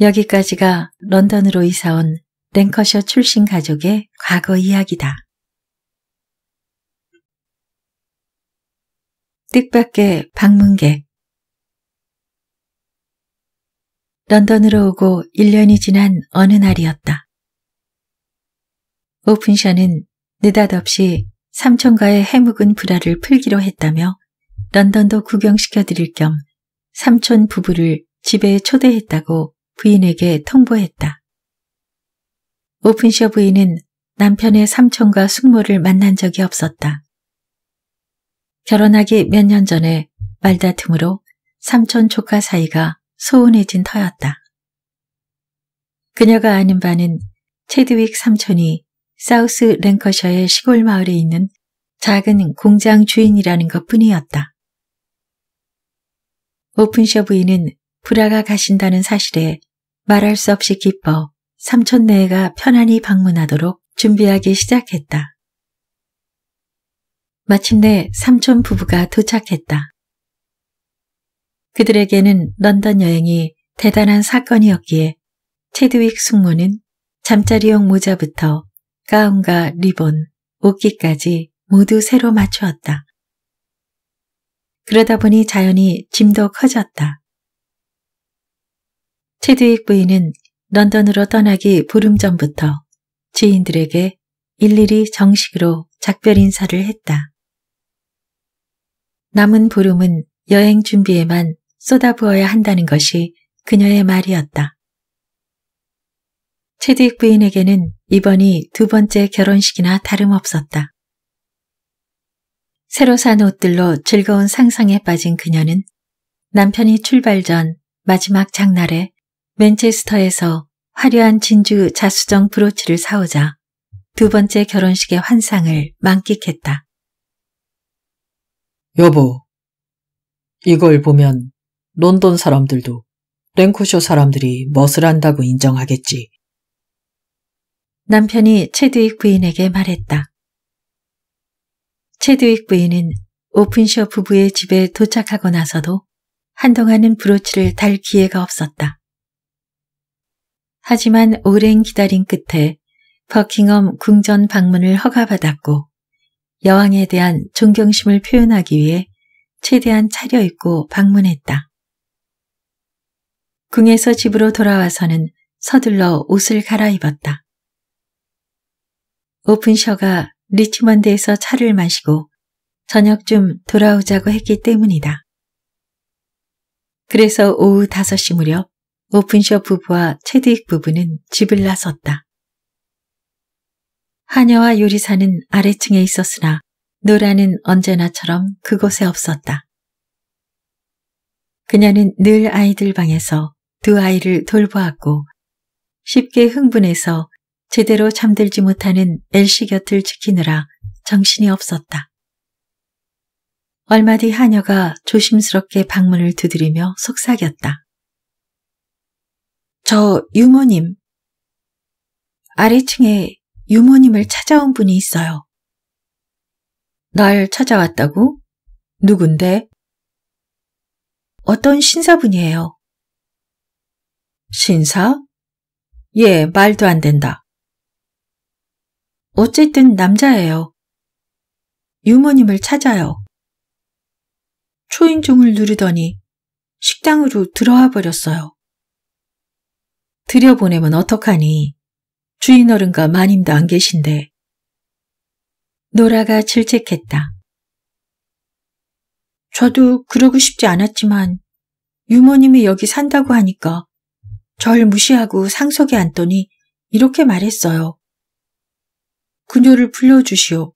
여기까지가 런던으로 이사온 랭커셔 출신 가족의 과거 이야기다. 뜻밖의 방문객 런던으로 오고 1년이 지난 어느 날이었다. 오픈샤는 느닷없이 삼촌과의 해묵은 불화를 풀기로 했다며 런던도 구경시켜드릴 겸 삼촌 부부를 집에 초대했다고 부인에게 통보했다. 오픈셔 부인은 남편의 삼촌과 숙모를 만난 적이 없었다. 결혼하기 몇 년 전에 말다툼으로 삼촌 조카 사이가 소원해진 터였다. 그녀가 아는 바는 체드윅 삼촌이 사우스 랭커셔의 시골 마을에 있는 작은 공장 주인이라는 것 뿐이었다. 오픈셔 부인은 브라가 가신다는 사실에 말할 수 없이 기뻐 삼촌네가 편안히 방문하도록 준비하기 시작했다. 마침내 삼촌 부부가 도착했다. 그들에게는 런던 여행이 대단한 사건이었기에 체드윅 숙모는 잠자리용 모자부터 가운과 리본, 옷깃까지 모두 새로 맞추었다. 그러다 보니 자연히 짐도 커졌다. 체드윅 부인은 런던으로 떠나기 보름 전부터 지인들에게 일일이 정식으로 작별 인사를 했다. 남은 보름은 여행 준비에만 쏟아부어야 한다는 것이 그녀의 말이었다. 체딕 부인에게는 이번이 두 번째 결혼식이나 다름없었다. 새로 산 옷들로 즐거운 상상에 빠진 그녀는 남편이 출발 전 마지막 장날에 맨체스터에서 화려한 진주 자수정 브로치를 사오자 두 번째 결혼식의 환상을 만끽했다. 여보, 이걸 보면 런던 사람들도 랭크쇼 사람들이 멋을 한다고 인정하겠지. 남편이 체드윅 부인에게 말했다. 체드윅 부인은 오픈쇼 부부의 집에 도착하고 나서도 한동안은 브로치를 달 기회가 없었다. 하지만 오랜 기다림 끝에 버킹엄 궁전 방문을 허가받았고 여왕에 대한 존경심을 표현하기 위해 최대한 차려입고 방문했다. 궁에서 집으로 돌아와서는 서둘러 옷을 갈아입었다. 오픈셔가 리치먼드에서 차를 마시고 저녁쯤 돌아오자고 했기 때문이다. 그래서 오후 5시 무렵 오픈셔 부부와 체드익 부부는 집을 나섰다. 하녀와 요리사는 아래층에 있었으나 노라는 언제나처럼 그곳에 없었다. 그녀는 늘 아이들 방에서 두 아이를 돌보았고 쉽게 흥분해서 제대로 잠들지 못하는 엘시 곁을 지키느라 정신이 없었다. 얼마 뒤 하녀가 조심스럽게 방문을 두드리며 속삭였다. 저 유모님, 아래층에 유모님을 찾아온 분이 있어요. 날 찾아왔다고? 누군데? 어떤 신사분이에요. 신사? 예, 말도 안 된다. 어쨌든 남자예요. 유모님을 찾아요. 초인종을 누르더니 식당으로 들어와 버렸어요. 들여보내면 어떡하니? 주인 어른과 마님도 안 계신데. 노라가 질책했다. 저도 그러고 싶지 않았지만 유모님이 여기 산다고 하니까 절 무시하고 상석에 앉더니 이렇게 말했어요. 그녀를 불러주시오할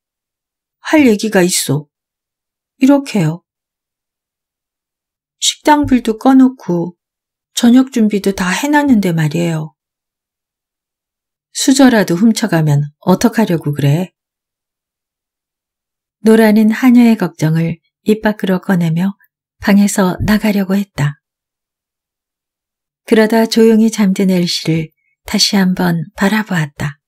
얘기가 있어. 이렇게요. 식당 불도 꺼놓고 저녁 준비도 다 해놨는데 말이에요. 수저라도 훔쳐가면 어떡하려고 그래? 노라는 하녀의 걱정을 입 밖으로 꺼내며 방에서 나가려고 했다. 그러다 조용히 잠든 엘씨를 다시 한번 바라보았다.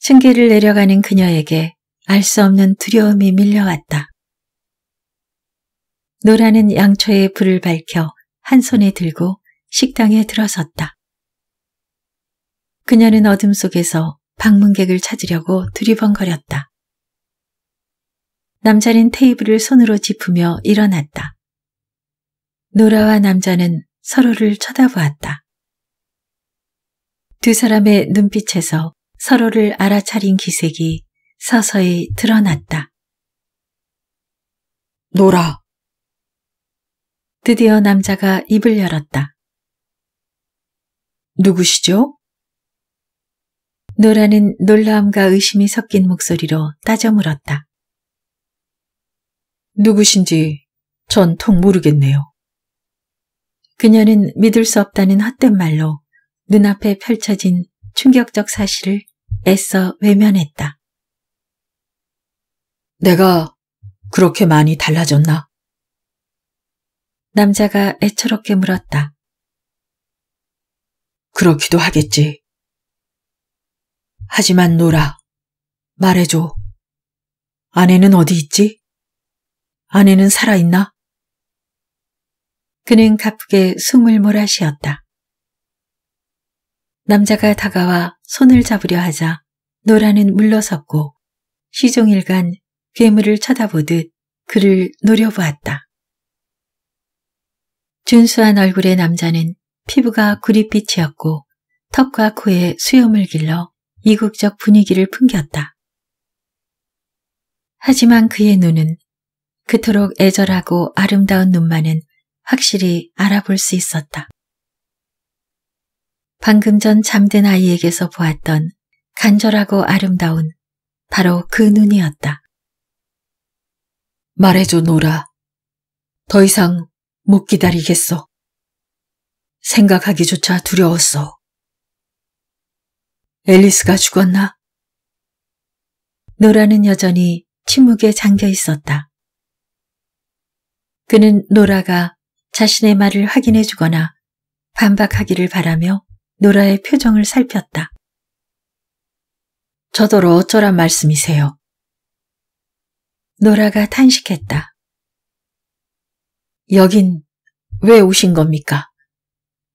층계를 내려가는 그녀에게 알 수 없는 두려움이 밀려왔다. 노라는 양초에 불을 밝혀 한 손에 들고 식당에 들어섰다. 그녀는 어둠 속에서 방문객을 찾으려고 두리번거렸다. 남자는 테이블을 손으로 짚으며 일어났다. 노라와 남자는 서로를 쳐다보았다. 두 사람의 눈빛에서 서로를 알아차린 기색이 서서히 드러났다. 노라. 드디어 남자가 입을 열었다. 누구시죠? 노라는 놀라움과 의심이 섞인 목소리로 따져 물었다. 누구신지 전 통 모르겠네요. 그녀는 믿을 수 없다는 헛된 말로 눈앞에 펼쳐진 충격적 사실을 애써 외면했다. 내가 그렇게 많이 달라졌나? 남자가 애처롭게 물었다. 그렇기도 하겠지. 하지만 노라, 말해줘. 아내는 어디 있지? 아내는 살아있나? 그는 가쁘게 숨을 몰아쉬었다. 남자가 다가와 손을 잡으려 하자 노라는 물러섰고 시종일간 괴물을 쳐다보듯 그를 노려보았다. 준수한 얼굴의 남자는 피부가 구릿빛이었고 턱과 코에 수염을 길러 이국적 분위기를 풍겼다. 하지만 그의 눈은 그토록 애절하고 아름다운 눈만은 확실히 알아볼 수 있었다. 방금 전 잠든 아이에게서 보았던 간절하고 아름다운 바로 그 눈이었다. 말해줘 노라. 더 이상 못 기다리겠어. 생각하기조차 두려웠어. 앨리스가 죽었나? 노라는 여전히 침묵에 잠겨 있었다. 그는 노라가 자신의 말을 확인해 주거나 반박하기를 바라며 노라의 표정을 살폈다. 저더러 어쩌란 말씀이세요. 노라가 탄식했다. 여긴 왜 오신 겁니까?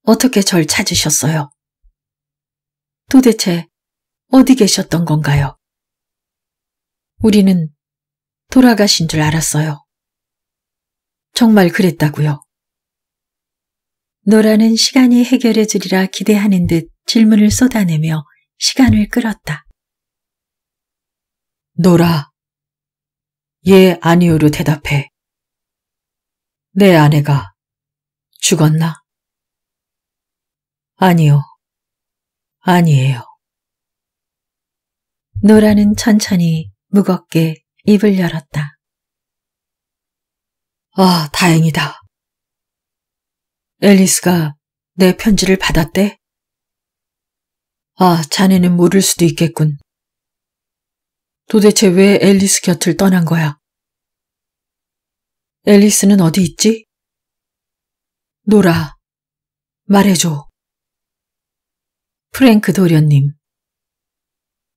어떻게 절 찾으셨어요? 도대체 어디 계셨던 건가요? 우리는 돌아가신 줄 알았어요. 정말 그랬다고요. 노라는 시간이 해결해 주리라 기대하는 듯 질문을 쏟아내며 시간을 끌었다. 노라 예, 아니오로 대답해. 내 아내가 죽었나? 아니요. 아니에요. 노라는 천천히 무겁게 입을 열었다. 아, 다행이다. 앨리스가 내 편지를 받았대? 아, 자네는 모를 수도 있겠군. 도대체 왜 앨리스 곁을 떠난 거야? 앨리스는 어디 있지? 노라, 말해줘. 프랭크 도련님.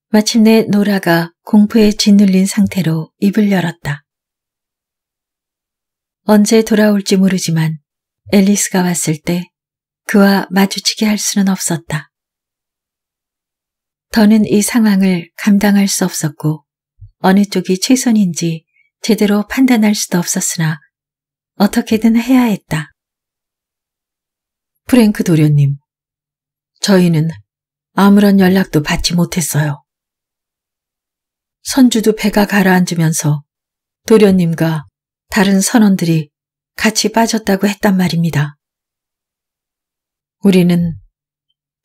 마침내 노라가 공포에 짓눌린 상태로 입을 열었다. 언제 돌아올지 모르지만 앨리스가 왔을 때 그와 마주치게 할 수는 없었다. 더는 이 상황을 감당할 수 없었고 어느 쪽이 최선인지 제대로 판단할 수도 없었으나 어떻게든 해야 했다. 프랭크 도련님, 저희는 아무런 연락도 받지 못했어요. 선주도 배가 가라앉으면서 도련님과 다른 선원들이 같이 빠졌다고 했단 말입니다. 우리는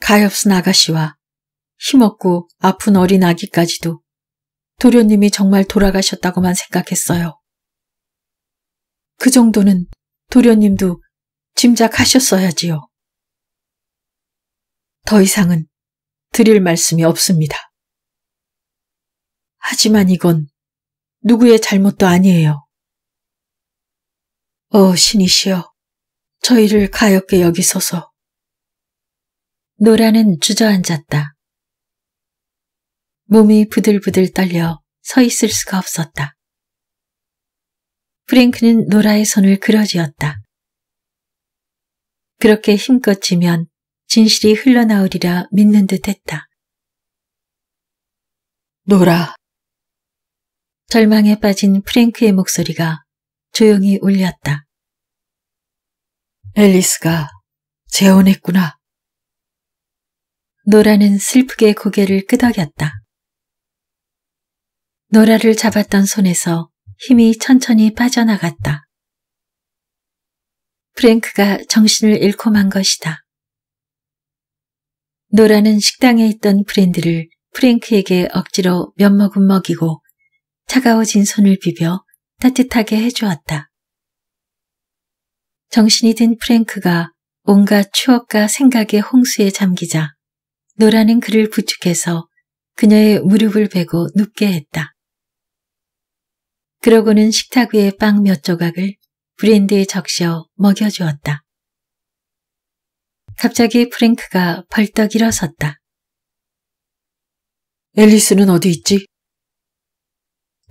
가엾은 아가씨와 힘없고 아픈 어린 아기까지도 도련님이 정말 돌아가셨다고만 생각했어요. 그 정도는 도련님도 짐작하셨어야지요. 더 이상은 드릴 말씀이 없습니다. 하지만 이건 누구의 잘못도 아니에요. 어 신이시여 저희를 가엾게 여기소서. 노라는 주저앉았다. 몸이 부들부들 떨려 서 있을 수가 없었다. 프랭크는 노라의 손을 그러지었다. 그렇게 힘껏 지면 진실이 흘러나오리라 믿는 듯 했다. 노라. 절망에 빠진 프랭크의 목소리가 조용히 울렸다. 앨리스가 재혼했구나. 노라는 슬프게 고개를 끄덕였다. 노라를 잡았던 손에서 힘이 천천히 빠져나갔다. 프랭크가 정신을 잃고 만 것이다. 노라는 식당에 있던 브랜드를 프랭크에게 억지로 몇 모금 먹이고 차가워진 손을 비벼 따뜻하게 해주었다. 정신이 든 프랭크가 온갖 추억과 생각의 홍수에 잠기자 노라는 그를 부축해서 그녀의 무릎을 베고 눕게 했다. 그러고는 식탁 위에 빵 몇 조각을 브랜드에 적셔 먹여주었다. 갑자기 프랭크가 벌떡 일어섰다. 앨리스는 어디 있지?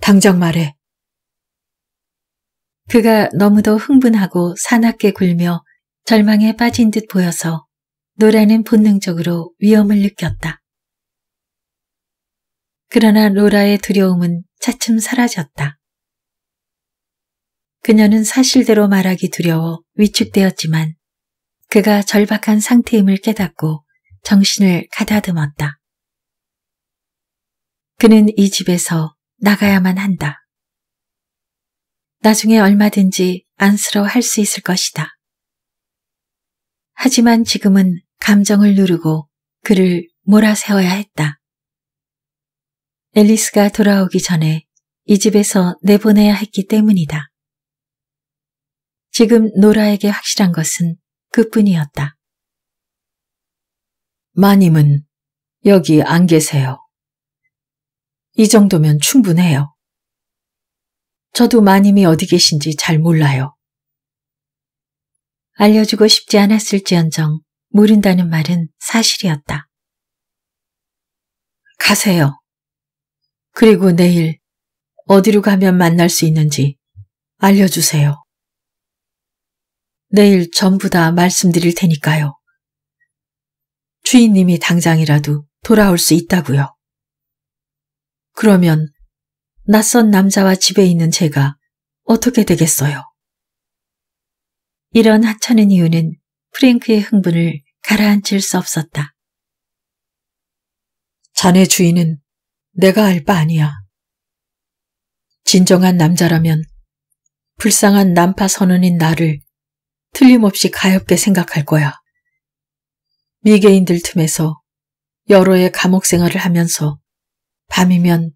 당장 말해. 그가 너무도 흥분하고 사납게 굴며 절망에 빠진 듯 보여서 노라는 본능적으로 위험을 느꼈다. 그러나 로라의 두려움은 차츰 사라졌다. 그녀는 사실대로 말하기 두려워 위축되었지만 그가 절박한 상태임을 깨닫고 정신을 가다듬었다. 그는 이 집에서 나가야만 한다. 나중에 얼마든지 안쓰러워 할수 있을 것이다. 하지만 지금은 감정을 누르고 그를 몰아세워야 했다. 앨리스가 돌아오기 전에 이 집에서 내보내야 했기 때문이다. 지금 노라에게 확실한 것은 그뿐이었다. 마님은 여기 안 계세요. 이 정도면 충분해요. 저도 마님이 어디 계신지 잘 몰라요. 알려주고 싶지 않았을지언정 모른다는 말은 사실이었다. 가세요. 그리고 내일 어디로 가면 만날 수 있는지 알려주세요. 내일 전부 다 말씀드릴 테니까요. 주인님이 당장이라도 돌아올 수 있다고요. 그러면 낯선 남자와 집에 있는 제가 어떻게 되겠어요? 이런 하찮은 이유는 프랭크의 흥분을 가라앉힐 수 없었다. 자네 주인은 내가 알 바 아니야. 진정한 남자라면 불쌍한 난파 선언인 나를 틀림없이 가엽게 생각할 거야. 미개인들 틈에서 여러의 감옥 생활을 하면서 밤이면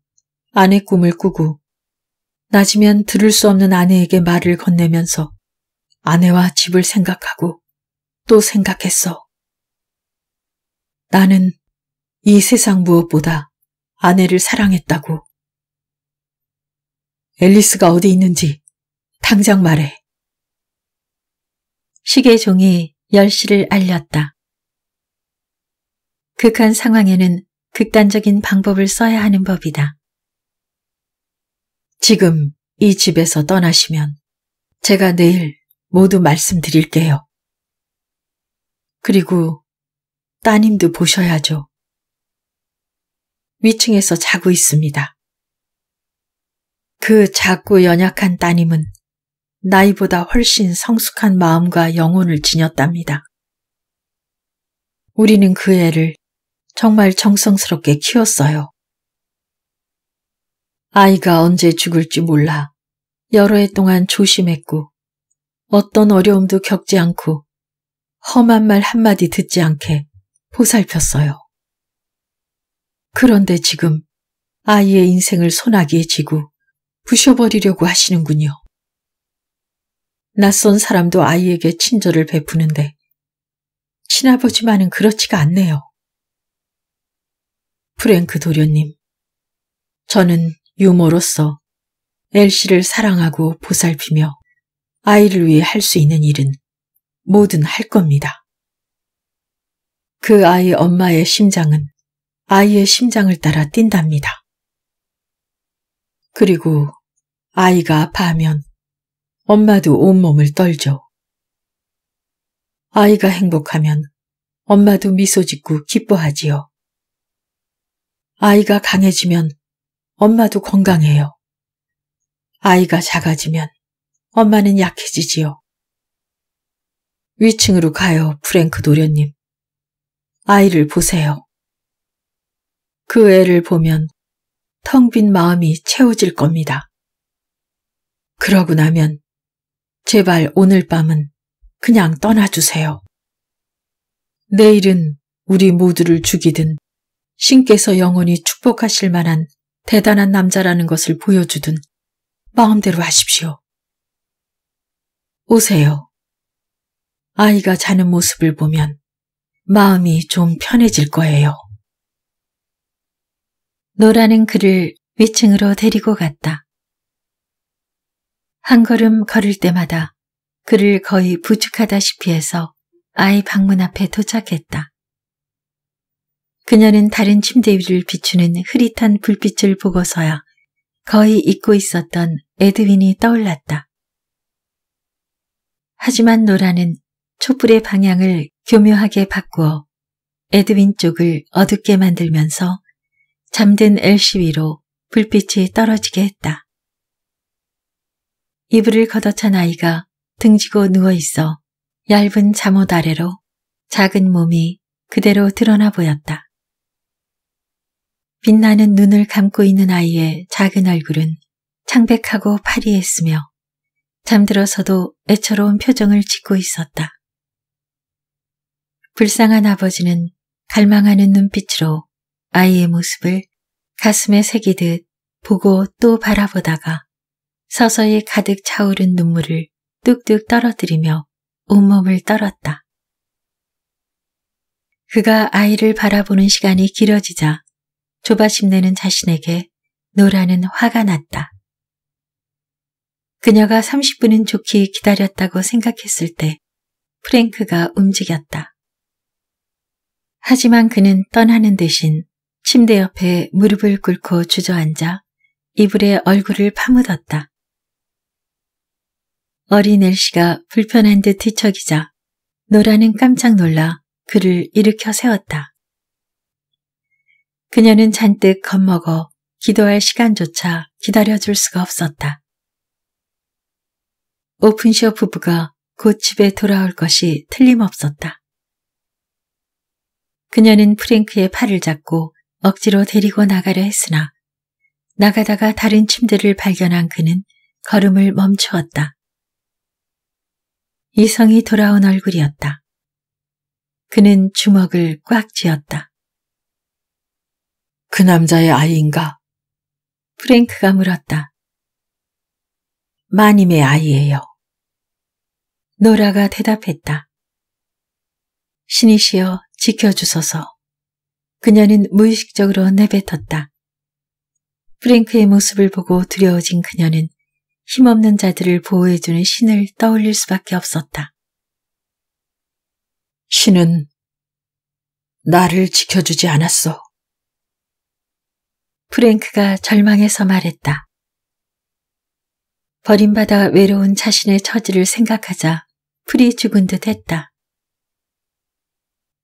아내 꿈을 꾸고 낮이면 들을 수 없는 아내에게 말을 건네면서 아내와 집을 생각하고 또 생각했어. 나는 이 세상 무엇보다 아내를 사랑했다고. 앨리스가 어디 있는지 당장 말해. 시계종이 10시를 알렸다. 극한 상황에는 극단적인 방법을 써야 하는 법이다. 지금 이 집에서 떠나시면 제가 내일 모두 말씀드릴게요. 그리고 따님도 보셔야죠. 위층에서 자고 있습니다. 그 작고 연약한 따님은 나이보다 훨씬 성숙한 마음과 영혼을 지녔답니다. 우리는 그 애를 정말 정성스럽게 키웠어요. 아이가 언제 죽을지 몰라 여러 해 동안 조심했고 어떤 어려움도 겪지 않고 험한 말 한마디 듣지 않게 보살폈어요. 그런데 지금 아이의 인생을 소나기에 지고 부셔버리려고 하시는군요. 낯선 사람도 아이에게 친절을 베푸는데 친아버지만은 그렇지가 않네요. 프랭크 도련님, 저는 유모로서 엘씨를 사랑하고 보살피며 아이를 위해 할 수 있는 일은 뭐든 할 겁니다. 그 아이 엄마의 심장은 아이의 심장을 따라 뛴답니다. 그리고 아이가 아파하면 엄마도 온몸을 떨죠. 아이가 행복하면 엄마도 미소 짓고 기뻐하지요. 아이가 강해지면 엄마도 건강해요. 아이가 작아지면 엄마는 약해지지요. 위층으로 가요, 프랭크 노련님 아이를 보세요. 그 애를 보면 텅 빈 마음이 채워질 겁니다. 그러고 나면 제발 오늘 밤은 그냥 떠나주세요. 내일은 우리 모두를 죽이든 신께서 영원히 축복하실 만한 대단한 남자라는 것을 보여주든 마음대로 하십시오. 오세요. 아이가 자는 모습을 보면 마음이 좀 편해질 거예요. 노라는 그를 위층으로 데리고 갔다. 한 걸음 걸을 때마다 그를 거의 부축하다시피 해서 아이 방문 앞에 도착했다. 그녀는 다른 침대 위를 비추는 흐릿한 불빛을 보고서야 거의 잊고 있었던 에드윈이 떠올랐다. 하지만 노라는 촛불의 방향을 교묘하게 바꾸어 에드윈 쪽을 어둡게 만들면서 잠든 엘시 위로 불빛이 떨어지게 했다. 이불을 걷어찬 아이가 등지고 누워있어 얇은 잠옷 아래로 작은 몸이 그대로 드러나 보였다. 빛나는 눈을 감고 있는 아이의 작은 얼굴은 창백하고 파리했으며 잠들어서도 애처로운 표정을 짓고 있었다. 불쌍한 아버지는 갈망하는 눈빛으로 아이의 모습을 가슴에 새기듯 보고 또 바라보다가 서서히 가득 차오른 눈물을 뚝뚝 떨어뜨리며 온몸을 떨었다. 그가 아이를 바라보는 시간이 길어지자 조바심 내는 자신에게 노라는 화가 났다. 그녀가 30분은 좋게 기다렸다고 생각했을 때 프랭크가 움직였다. 하지만 그는 떠나는 대신 침대 옆에 무릎을 꿇고 주저앉아 이불에 얼굴을 파묻었다. 어린 엘씨가 불편한 듯 뒤척이자 노라는 깜짝 놀라 그를 일으켜 세웠다. 그녀는 잔뜩 겁먹어 기도할 시간조차 기다려줄 수가 없었다. 오픈쇼 부부가 곧 집에 돌아올 것이 틀림없었다. 그녀는 프랭크의 팔을 잡고 억지로 데리고 나가려 했으나 나가다가 다른 침대를 발견한 그는 걸음을 멈추었다. 이성이 돌아온 얼굴이었다. 그는 주먹을 꽉 쥐었다. 그 남자의 아이인가? 프랭크가 물었다. 마님의 아이예요. 노라가 대답했다. 신이시여 지켜주소서. 그녀는 무의식적으로 내뱉었다. 프랭크의 모습을 보고 두려워진 그녀는 힘없는 자들을 보호해주는 신을 떠올릴 수밖에 없었다. 신은 나를 지켜주지 않았어. 프랭크가 절망해서 말했다. 버림받아 외로운 자신의 처지를 생각하자 풀이 죽은 듯 했다.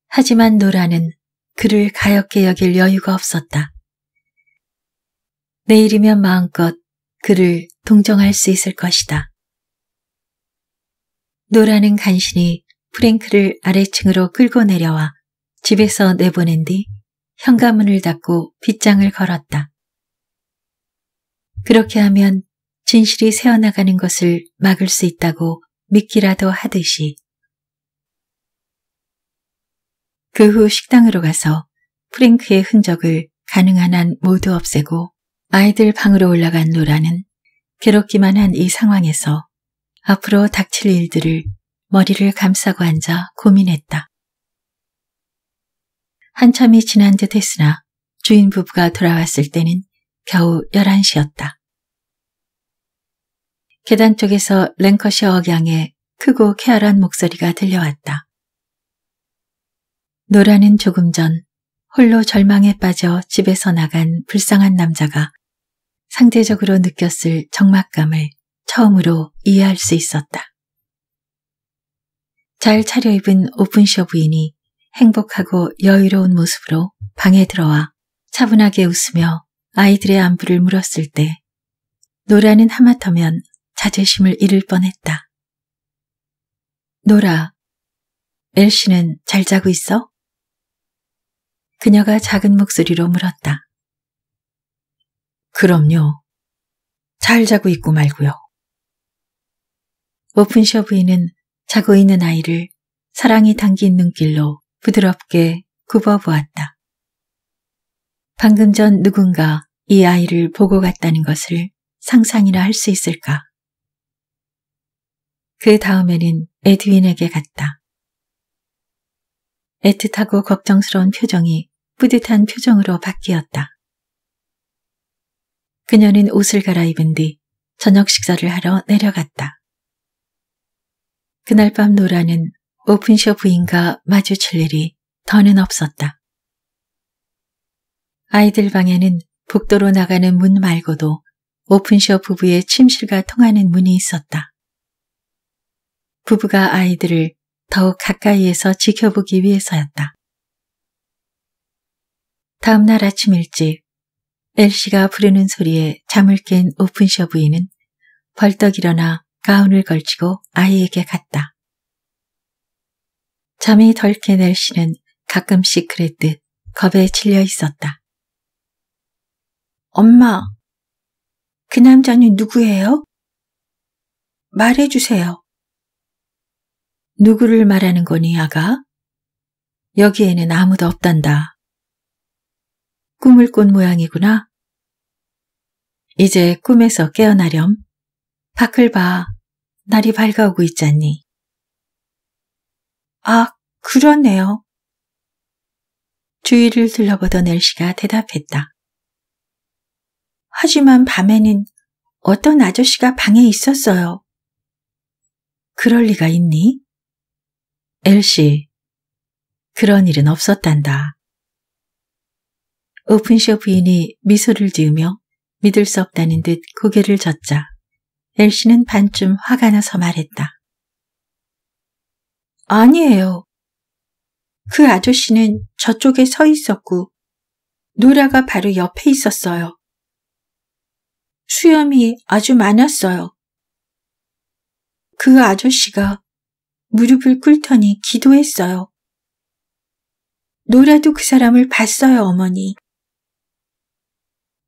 하지만 노라는 그를 가엾게 여길 여유가 없었다. 내일이면 마음껏 그를 동정할 수 있을 것이다. 노라는 간신히 프랭크를 아래층으로 끌고 내려와 집에서 내보낸 뒤 현관문을 닫고 빗장을 걸었다. 그렇게 하면 진실이 새어나가는 것을 막을 수 있다고 믿기라도 하듯이. 그 후 식당으로 가서 프랭크의 흔적을 가능한 한 모두 없애고 아이들 방으로 올라간 노라는 괴롭기만 한 이 상황에서 앞으로 닥칠 일들을 머리를 감싸고 앉아 고민했다. 한참이 지난 듯 했으나 주인 부부가 돌아왔을 때는 겨우 11시였다. 계단 쪽에서 랭커셔 억양의 크고 쾌활한 목소리가 들려왔다. 노라는 조금 전 홀로 절망에 빠져 집에서 나간 불쌍한 남자가 상대적으로 느꼈을 적막감을 처음으로 이해할 수 있었다. 잘 차려입은 오픈쇼 부인이 행복하고 여유로운 모습으로 방에 들어와 차분하게 웃으며 아이들의 안부를 물었을 때 노라는 하마터면 자제심을 잃을 뻔했다. 노라, 엘씨는 잘 자고 있어? 그녀가 작은 목소리로 물었다. 그럼요. 잘 자고 있고 말고요. 오픈쇼 부인은 자고 있는 아이를 사랑이 담긴 눈길로 부드럽게 굽어보았다. 방금 전 누군가 이 아이를 보고 갔다는 것을 상상이라할 수 있을까? 그 다음에는 에드윈에게 갔다. 애틋하고 걱정스러운 표정이 뿌듯한 표정으로 바뀌었다. 그녀는 옷을 갈아입은 뒤 저녁 식사를 하러 내려갔다. 그날 밤 노라는 오픈쇼 부인과 마주칠 일이 더는 없었다. 아이들 방에는 북도로 나가는 문 말고도 오픈쇼 부부의 침실과 통하는 문이 있었다. 부부가 아이들을 더욱 가까이에서 지켜보기 위해서였다. 다음날 아침 일찍 엘씨가 부르는 소리에 잠을 깬 오픈쇼 부인은 벌떡 일어나 가운을 걸치고 아이에게 갔다. 잠이 덜깬날씨는 가끔씩 그랬듯 겁에 질려 있었다. 엄마, 그 남자는 누구예요? 말해주세요. 누구를 말하는 거니, 아가? 여기에는 아무도 없단다. 꿈을 꾼 모양이구나. 이제 꿈에서 깨어나렴. 밖을 봐. 날이 밝아오고 있잖니. 아, 그러네요. 주위를 둘러보던 엘씨가 대답했다. 하지만 밤에는 어떤 아저씨가 방에 있었어요. 그럴 리가 있니? 엘씨, 그런 일은 없었단다. 오픈쇼 부인이 미소를 지으며 믿을 수 없다는 듯 고개를 젓자 엘씨는 반쯤 화가 나서 말했다. 아니에요. 그 아저씨는 저쪽에 서 있었고 노라가 바로 옆에 있었어요. 수염이 아주 많았어요. 그 아저씨가 무릎을 꿇더니 기도했어요. 노라도 그 사람을 봤어요, 어머니.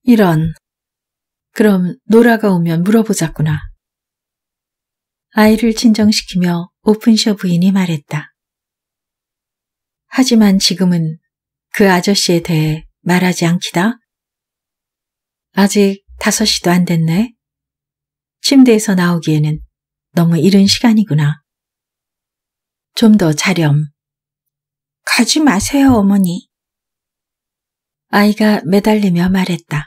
이런. 그럼 노라가 오면 물어보자꾸나. 아이를 진정시키며 오픈셔 부인이 말했다. 하지만 지금은 그 아저씨에 대해 말하지 않기다. 아직 5시도 안 됐네. 침대에서 나오기에는 너무 이른 시간이구나. 좀 더 자렴. 가지 마세요, 어머니. 아이가 매달리며 말했다.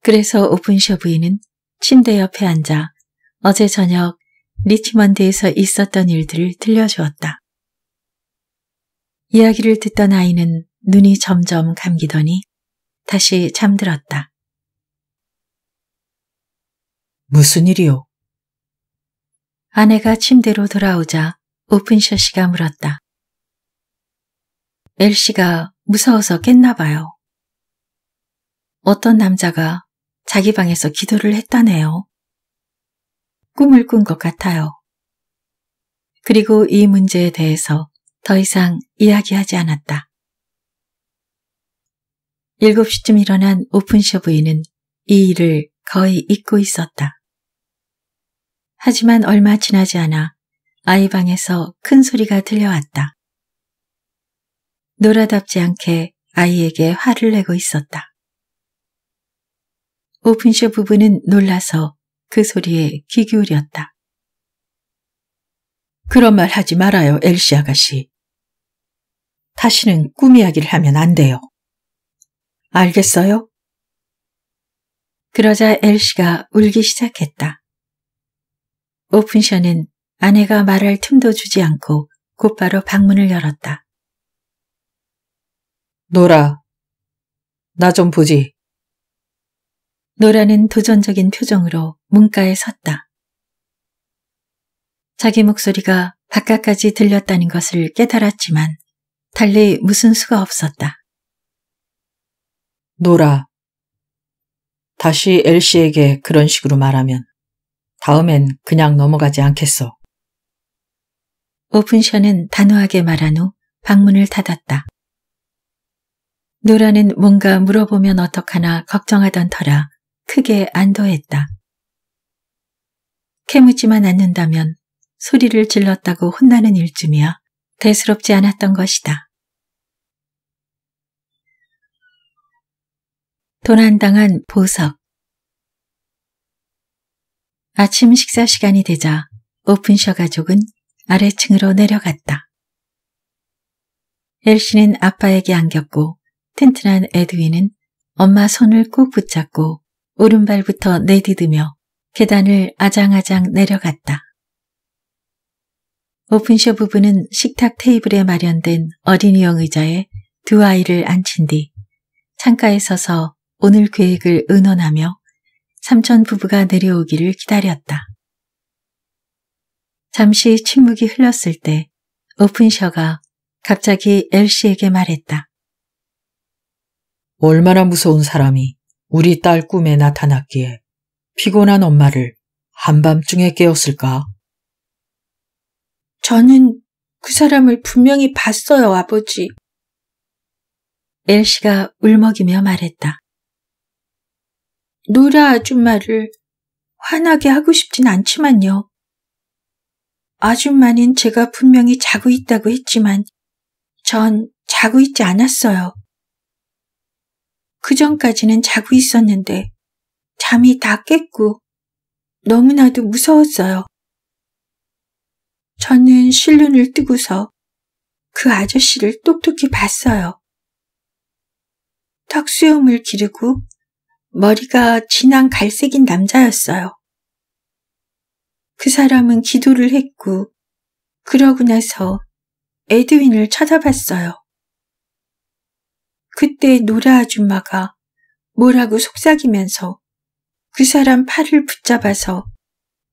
그래서 오픈셔 부인은 침대 옆에 앉아 어제 저녁 리치먼드에서 있었던 일들을 들려주었다. 이야기를 듣던 아이는 눈이 점점 감기더니 다시 잠들었다. 무슨 일이요? 아내가 침대로 돌아오자 오픈셔 씨가 물었다. 엘 씨가 무서워서 깼나 봐요. 어떤 남자가 자기 방에서 기도를 했다네요. 꿈을 꾼 것 같아요. 그리고 이 문제에 대해서 더 이상 이야기하지 않았다. 7시쯤 일어난 오픈쇼 부인은 이 일을 거의 잊고 있었다. 하지만 얼마 지나지 않아 아이 방에서 큰 소리가 들려왔다. 놀아답지 않게 아이에게 화를 내고 있었다. 오픈쇼 부부는 놀라서 그 소리에 귀 기울였다. 그런 말 하지 말아요, 엘시 아가씨. 다시는 꿈 이야기를 하면 안 돼요. 알겠어요? 그러자 엘시가 울기 시작했다. 오픈션은 아내가 말할 틈도 주지 않고 곧바로 방문을 열었다. 노라, 나좀 보지. 노라는 도전적인 표정으로 문가에 섰다. 자기 목소리가 바깥까지 들렸다는 것을 깨달았지만 달리 무슨 수가 없었다. 노라. 다시 엘씨에게 그런 식으로 말하면 다음엔 그냥 넘어가지 않겠어. 오픈션은 단호하게 말한 후 방문을 닫았다. 노라는 뭔가 물어보면 어떡하나 걱정하던 터라 크게 안도했다. 캐묻지만 않는다면 소리를 질렀다고 혼나는 일쯤이야 대수롭지 않았던 것이다. 도난당한 보석 아침 식사 시간이 되자 오픈셔 가족은 아래층으로 내려갔다. 엘씨는 아빠에게 안겼고 튼튼한 에드윈은 엄마 손을 꼭 붙잡고 오른발부터 내디디며 계단을 아장아장 내려갔다. 오픈쇼 부부는 식탁 테이블에 마련된 어린이용 의자에 두 아이를 앉힌 뒤 창가에 서서 오늘 계획을 의논하며 삼촌 부부가 내려오기를 기다렸다. 잠시 침묵이 흘렀을 때 오픈셔가 갑자기 엘씨에게 말했다. 얼마나 무서운 사람이 우리 딸 꿈에 나타났기에 피곤한 엄마를 한밤중에 깨웠을까? 저는 그 사람을 분명히 봤어요, 아버지. 엘씨가 울먹이며 말했다. 노라 아줌마를 화나게 하고 싶진 않지만요. 아줌마는 제가 분명히 자고 있다고 했지만 전 자고 있지 않았어요. 그 전까지는 자고 있었는데 잠이 다 깼고 너무나도 무서웠어요. 저는 실눈을 뜨고서 그 아저씨를 똑똑히 봤어요. 턱수염을 기르고 머리가 진한 갈색인 남자였어요. 그 사람은 기도를 했고 그러고 나서 에드윈을 쳐다봤어요. 그때 노라 아줌마가 뭐라고 속삭이면서 그 사람 팔을 붙잡아서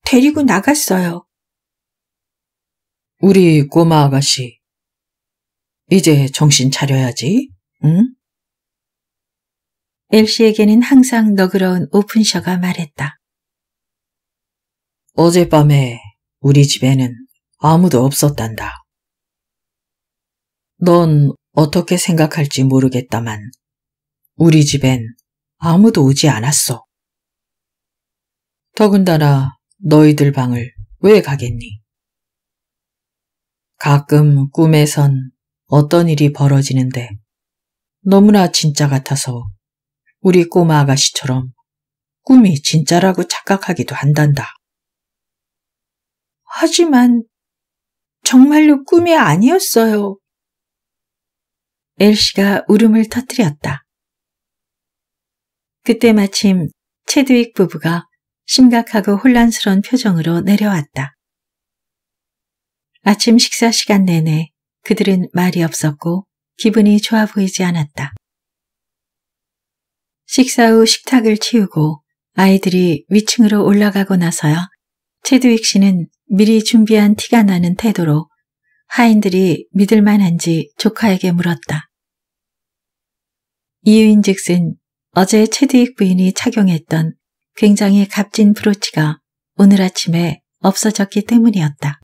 데리고 나갔어요. 우리 꼬마 아가씨, 이제 정신 차려야지, 응? 엘씨에게는 항상 너그러운 오픈셔가 말했다. 어젯밤에 우리 집에는 아무도 없었단다. 넌 어떻게 생각할지 모르겠다만 우리 집엔 아무도 오지 않았어. 더군다나 너희들 방을 왜 가겠니? 가끔 꿈에선 어떤 일이 벌어지는데 너무나 진짜 같아서 우리 꼬마 아가씨처럼 꿈이 진짜라고 착각하기도 한단다. 하지만 정말로 꿈이 아니었어요. 엘씨가 울음을 터뜨렸다. 그때 마침 체드윅 부부가 심각하고 혼란스러운 표정으로 내려왔다. 아침 식사 시간 내내 그들은 말이 없었고 기분이 좋아 보이지 않았다. 식사 후 식탁을 치우고 아이들이 위층으로 올라가고 나서야 체드윅 씨는 미리 준비한 티가 나는 태도로 하인들이 믿을 만한지 조카에게 물었다. 이유인즉슨 어제 체대익 부인이 착용했던 굉장히 값진 브로치가 오늘 아침에 없어졌기 때문이었다.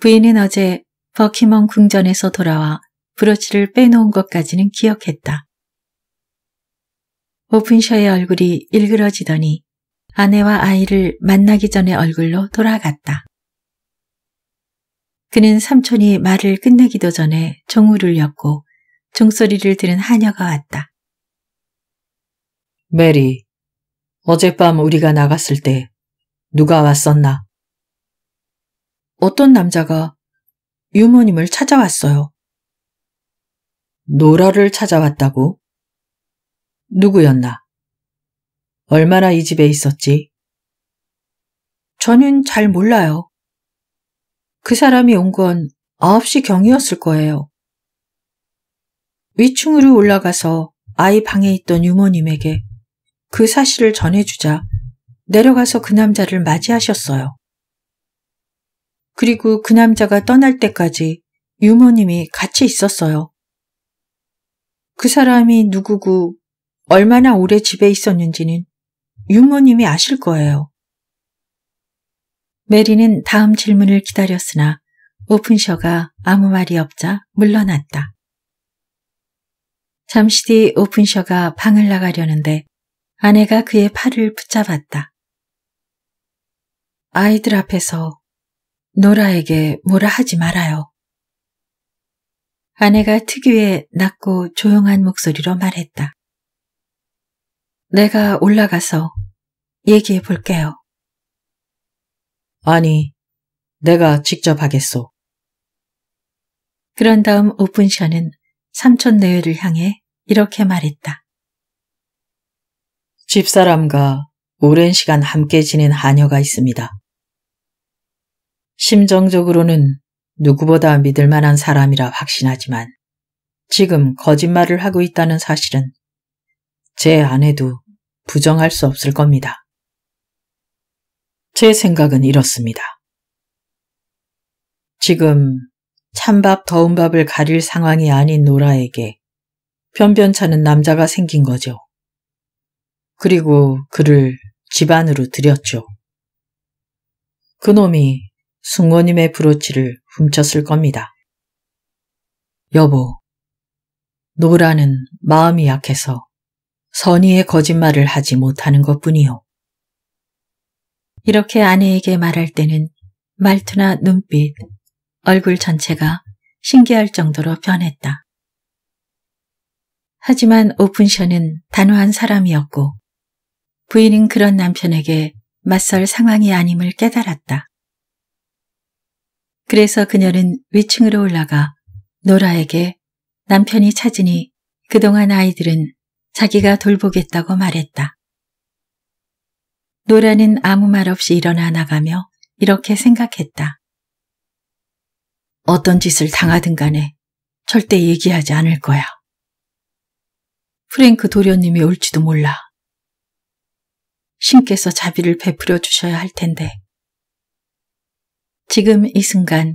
부인은 어제 버키먼 궁전에서 돌아와 브로치를 빼놓은 것까지는 기억했다. 오픈셔의 얼굴이 일그러지더니 아내와 아이를 만나기 전에 얼굴로 돌아갔다. 그는 삼촌이 말을 끝내기도 전에 종우를 엮고 종소리를 들은 하녀가 왔다. 메리, 어젯밤 우리가 나갔을 때 누가 왔었나? 어떤 남자가 유모님을 찾아왔어요. 노라를 찾아왔다고? 누구였나? 얼마나 이 집에 있었지? 저는 잘 몰라요. 그 사람이 온 건 9시 경이었을 거예요. 위층으로 올라가서 아이 방에 있던 유모님에게 그 사실을 전해주자 내려가서 그 남자를 맞이하셨어요. 그리고 그 남자가 떠날 때까지 유모님이 같이 있었어요. 그 사람이 누구고 얼마나 오래 집에 있었는지는 유모님이 아실 거예요. 메리는 다음 질문을 기다렸으나 오픈셔가 아무 말이 없자 물러났다. 잠시 뒤 오픈셔가 방을 나가려는데 아내가 그의 팔을 붙잡았다. 아이들 앞에서 노라에게 뭐라 하지 말아요. 아내가 특유의 낮고 조용한 목소리로 말했다. 내가 올라가서 얘기해 볼게요. 아니, 내가 직접 하겠소. 그런 다음 오픈션은 삼촌 내외를 향해 이렇게 말했다. 집사람과 오랜 시간 함께 지낸 하녀가 있습니다. 심정적으로는 누구보다 믿을 만한 사람이라 확신하지만 지금 거짓말을 하고 있다는 사실은 제 아내도 부정할 수 없을 겁니다. 제 생각은 이렇습니다. 지금 찬밥 더운 밥을 가릴 상황이 아닌 노라에게 변변찮은 남자가 생긴 거죠. 그리고 그를 집안으로 들였죠. 그놈이 승원님의 브로치를 훔쳤을 겁니다. 여보, 노라는 마음이 약해서 선의의 거짓말을 하지 못하는 것뿐이요. 이렇게 아내에게 말할 때는 말투나 눈빛, 얼굴 전체가 신기할 정도로 변했다. 하지만 오픈션은 단호한 사람이었고 부인은 그런 남편에게 맞설 상황이 아님을 깨달았다. 그래서 그녀는 위층으로 올라가 노라에게 남편이 찾으니 그동안 아이들은 자기가 돌보겠다고 말했다. 노라는 아무 말 없이 일어나 나가며 이렇게 생각했다. 어떤 짓을 당하든 간에 절대 얘기하지 않을 거야. 프랭크 도련님이 올지도 몰라. 신께서 자비를 베풀어 주셔야 할 텐데. 지금 이 순간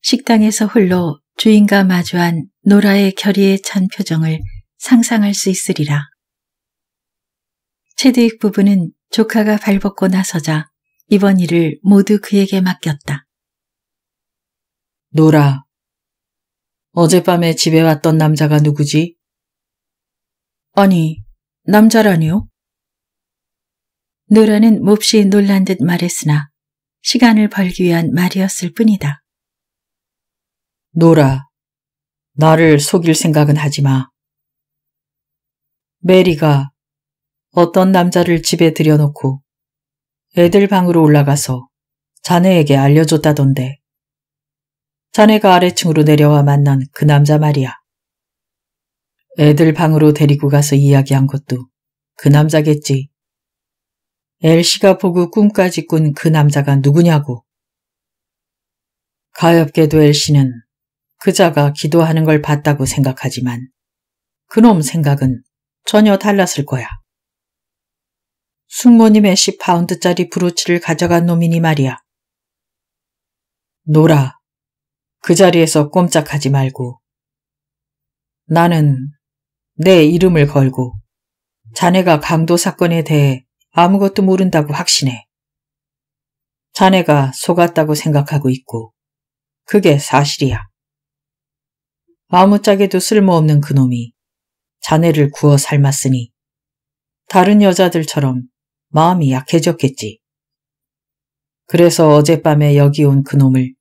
식당에서 홀로 주인과 마주한 노라의 결의에 찬 표정을 상상할 수 있으리라. 체드윅 부부는 조카가 발벗고 나서자 이번 일을 모두 그에게 맡겼다. 노라, 어젯밤에 집에 왔던 남자가 누구지? 아니, 남자라니요? 노라는 몹시 놀란 듯 말했으나 시간을 벌기 위한 말이었을 뿐이다. 노라, 나를 속일 생각은 하지 마. 메리가 어떤 남자를 집에 들여놓고 애들 방으로 올라가서 자네에게 알려줬다던데. 자네가 아래층으로 내려와 만난 그 남자 말이야. 애들 방으로 데리고 가서 이야기한 것도 그 남자겠지. 엘씨가 보고 꿈까지 꾼 그 남자가 누구냐고. 가엾게도 엘씨는 그자가 기도하는 걸 봤다고 생각하지만 그놈 생각은 전혀 달랐을 거야. 숙모님의 10파운드짜리 브로치를 가져간 놈이니 말이야. 놀아. 그 자리에서 꼼짝하지 말고. 나는 내 이름을 걸고 자네가 강도 사건에 대해 아무것도 모른다고 확신해. 자네가 속았다고 생각하고 있고 그게 사실이야. 아무짝에도 쓸모없는 그놈이 자네를 구워 삶았으니 다른 여자들처럼 마음이 약해졌겠지. 그래서 어젯밤에 여기 온 그놈을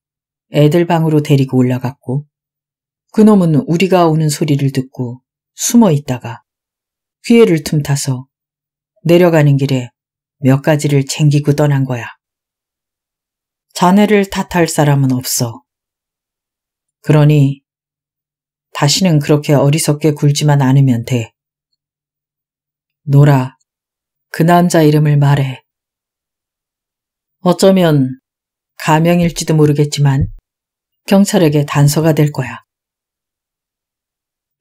애들 방으로 데리고 올라갔고 그놈은 우리가 오는 소리를 듣고 숨어 있다가 기회를 틈타서 내려가는 길에 몇 가지를 챙기고 떠난 거야. 자네를 탓할 사람은 없어. 그러니 다시는 그렇게 어리석게 굴지만 않으면 돼. 노라, 그 남자 이름을 말해. 어쩌면 가명일지도 모르겠지만 경찰에게 단서가 될 거야.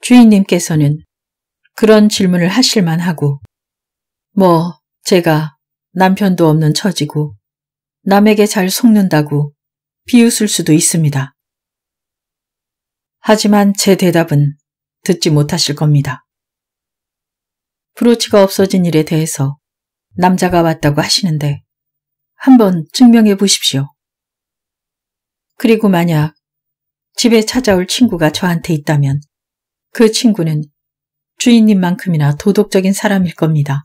주인님께서는 그런 질문을 하실만 하고, 뭐, 제가 남편도 없는 처지고, 남에게 잘 속는다고 비웃을 수도 있습니다. 하지만 제 대답은 듣지 못하실 겁니다. 브로치가 없어진 일에 대해서 남자가 왔다고 하시는데 한번 증명해 보십시오. 그리고 만약 집에 찾아올 친구가 저한테 있다면 그 친구는 주인님만큼이나 도덕적인 사람일 겁니다.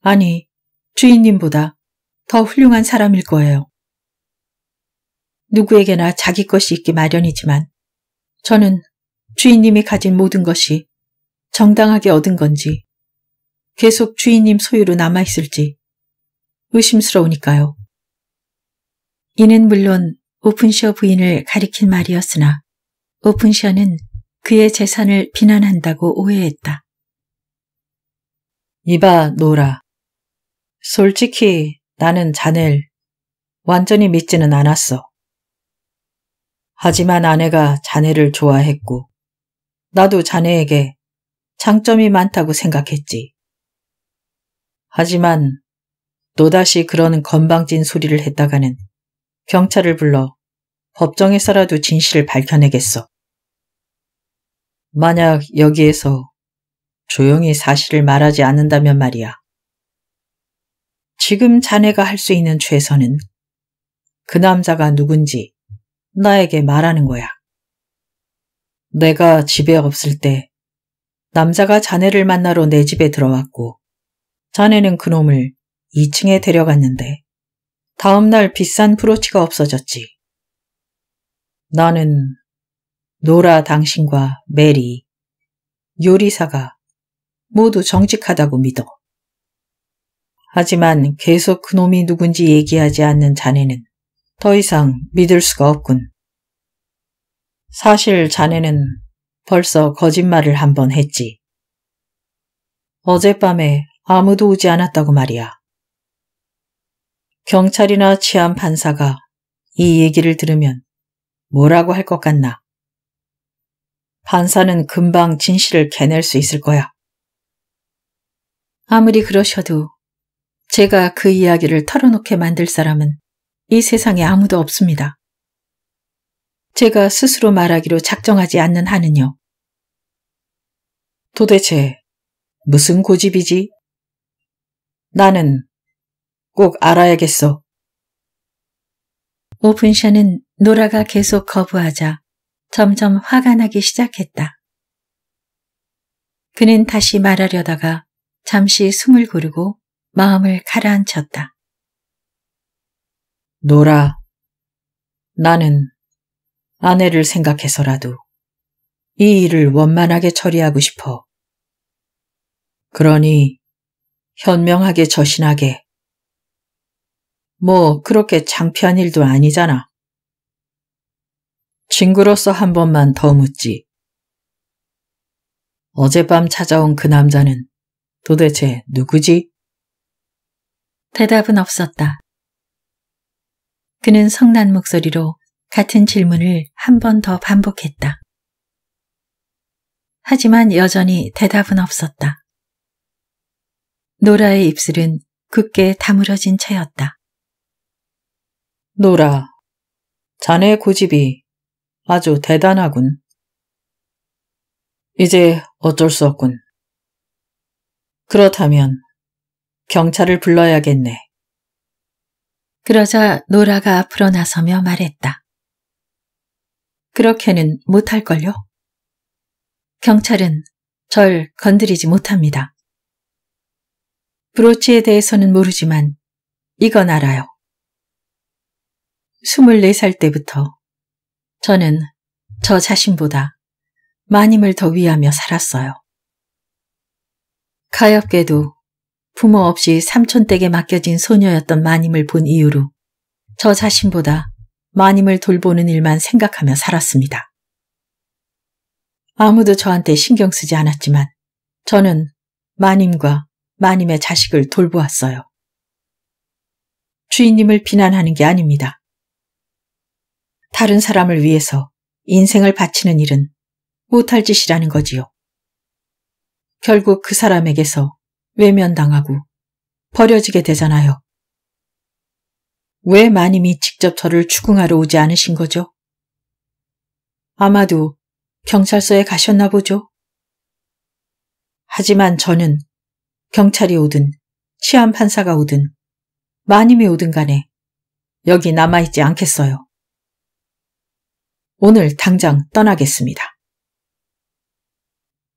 아니, 주인님보다 더 훌륭한 사람일 거예요. 누구에게나 자기 것이 있기 마련이지만 저는 주인님이 가진 모든 것이 정당하게 얻은 건지 계속 주인님 소유로 남아있을지 의심스러우니까요. 이는 물론 오픈셔 부인을 가리킨 말이었으나 오픈셔는 그의 재산을 비난한다고 오해했다. 이봐, 노라. 솔직히 나는 자넬 완전히 믿지는 않았어. 하지만 아내가 자네를 좋아했고 나도 자네에게 장점이 많다고 생각했지. 하지만 또다시 그런 건방진 소리를 했다가는 경찰을 불러 법정에서라도 진실을 밝혀내겠어. 만약 여기에서 조용히 사실을 말하지 않는다면 말이야. 지금 자네가 할 수 있는 최선은 그 남자가 누군지 나에게 말하는 거야. 내가 집에 없을 때 남자가 자네를 만나러 내 집에 들어왔고 자네는 그놈을 2층에 데려갔는데 다음날 비싼 브로치가 없어졌지. 나는 노라 당신과 메리, 요리사가 모두 정직하다고 믿어. 하지만 계속 그놈이 누군지 얘기하지 않는 자네는 더 이상 믿을 수가 없군. 사실 자네는 벌써 거짓말을 한 번 했지. 어젯밤에 아무도 오지 않았다고 말이야. 경찰이나 치안 판사가 이 얘기를 들으면 뭐라고 할 것 같나? 한사는 금방 진실을 캐낼 수 있을 거야. 아무리 그러셔도 제가 그 이야기를 털어놓게 만들 사람은 이 세상에 아무도 없습니다. 제가 스스로 말하기로 작정하지 않는 한은요. 도대체 무슨 고집이지? 나는 꼭 알아야겠어. 오픈샤는 노라가 계속 거부하자 점점 화가 나기 시작했다. 그는 다시 말하려다가 잠시 숨을 고르고 마음을 가라앉혔다. 노라, 나는 아내를 생각해서라도 이 일을 원만하게 처리하고 싶어. 그러니 현명하게 저신하게. 뭐 그렇게 창피한 일도 아니잖아. 친구로서 한 번만 더 묻지. 어젯밤 찾아온 그 남자는 도대체 누구지? 대답은 없었다. 그는 성난 목소리로 같은 질문을 한 번 더 반복했다. 하지만 여전히 대답은 없었다. 노라의 입술은 굳게 다물어진 채였다. 노라, 자네 고집이 아주 대단하군. 이제 어쩔 수 없군. 그렇다면 경찰을 불러야겠네. 그러자 노라가 앞으로 나서며 말했다. 그렇게는 못할걸요? 경찰은 절 건드리지 못합니다. 브로치에 대해서는 모르지만 이건 알아요. 24살 때부터 저는 저 자신보다 마님을 더 위하며 살았어요. 가엾게도 부모 없이 삼촌댁에 맡겨진 소녀였던 마님을 본 이후로 저 자신보다 마님을 돌보는 일만 생각하며 살았습니다. 아무도 저한테 신경 쓰지 않았지만 저는 마님과 마님의 자식을 돌보았어요. 주인님을 비난하는 게 아닙니다. 다른 사람을 위해서 인생을 바치는 일은 못할 짓이라는 거지요. 결국 그 사람에게서 외면당하고 버려지게 되잖아요. 왜 마님이 직접 저를 추궁하러 오지 않으신 거죠? 아마도 경찰서에 가셨나 보죠? 하지만 저는 경찰이 오든 치안판사가 오든 마님이 오든 간에 여기 남아있지 않겠어요. 오늘 당장 떠나겠습니다.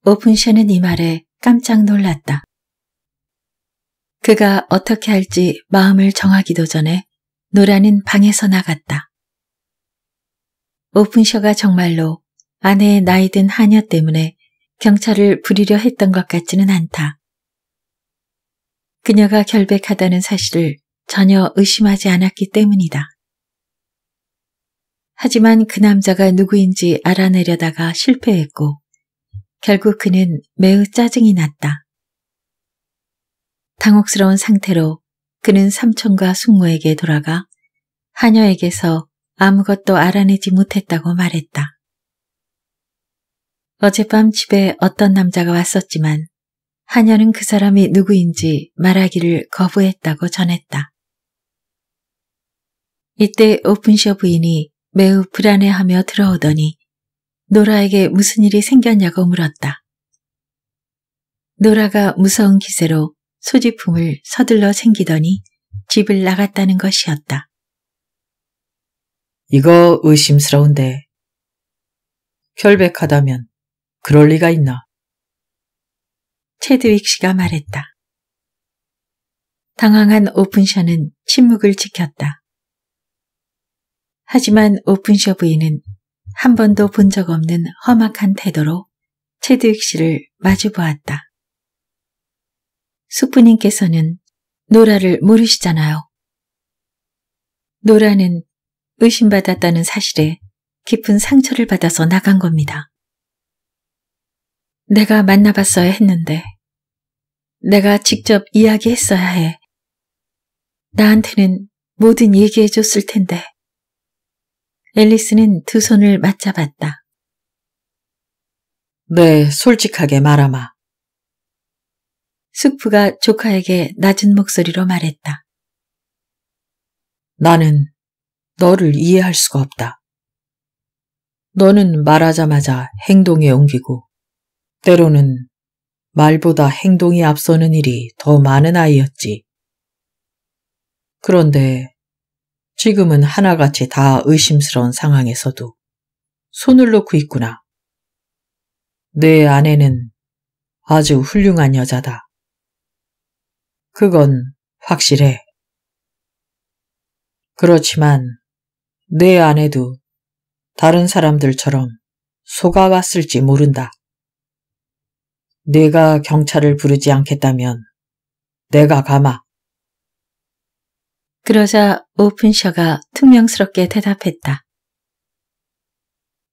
오픈션은 이 말에 깜짝 놀랐다. 그가 어떻게 할지 마음을 정하기도 전에 노라는 방에서 나갔다. 오픈셔가 정말로 아내의 나이든 하녀 때문에 경찰을 부리려 했던 것 같지는 않다. 그녀가 결백하다는 사실을 전혀 의심하지 않았기 때문이다. 하지만 그 남자가 누구인지 알아내려다가 실패했고 결국 그는 매우 짜증이 났다. 당혹스러운 상태로 그는 삼촌과 숙모에게 돌아가 하녀에게서 아무것도 알아내지 못했다고 말했다. 어젯밤 집에 어떤 남자가 왔었지만 하녀는 그 사람이 누구인지 말하기를 거부했다고 전했다. 이때 오픈셔 부인이 매우 불안해하며 들어오더니 노라에게 무슨 일이 생겼냐고 물었다. 노라가 무서운 기세로 소지품을 서둘러 챙기더니 집을 나갔다는 것이었다. 이거 의심스러운데 결백하다면 그럴 리가 있나? 체드윅 씨가 말했다. 당황한 오픈션은 침묵을 지켰다. 하지만 오픈쇼브인은한 번도 본 적 없는 험악한 태도로 체드윅 씨를 마주보았다. 숙부님께서는 노라를 모르시잖아요. 노라는 의심받았다는 사실에 깊은 상처를 받아서 나간 겁니다. 내가 만나봤어야 했는데, 내가 직접 이야기했어야 해. 나한테는 뭐든 얘기해줬을 텐데. 앨리스는 두 손을 맞잡았다. 네, 솔직하게 말하마. 수프가 조카에게 낮은 목소리로 말했다. 나는 너를 이해할 수가 없다. 너는 말하자마자 행동에 옮기고 때로는 말보다 행동이 앞서는 일이 더 많은 아이였지. 그런데 지금은 하나같이 다 의심스러운 상황에서도 손을 놓고 있구나. 내 아내는 아주 훌륭한 여자다. 그건 확실해. 그렇지만 내 아내도 다른 사람들처럼 속아왔을지 모른다. 내가 경찰을 부르지 않겠다면 내가 가마. 그러자 오픈셔가 퉁명스럽게 대답했다.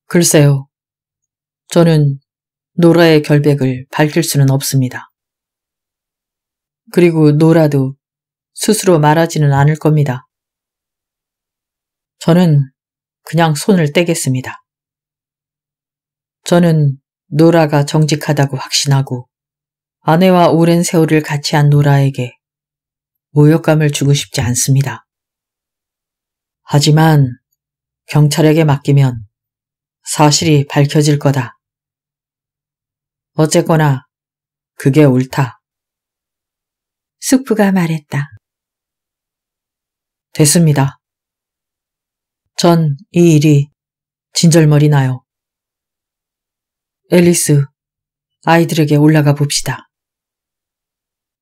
글쎄요. 저는 노라의 결백을 밝힐 수는 없습니다. 그리고 노라도 스스로 말하지는 않을 겁니다. 저는 그냥 손을 떼겠습니다. 저는 노라가 정직하다고 확신하고 아내와 오랜 세월을 같이 한 노라에게 모욕감을 주고 싶지 않습니다. 하지만 경찰에게 맡기면 사실이 밝혀질 거다. 어쨌거나 그게 옳다. 숙부가 말했다. 됐습니다. 전 이 일이 진절머리 나요. 앨리스, 아이들에게 올라가 봅시다.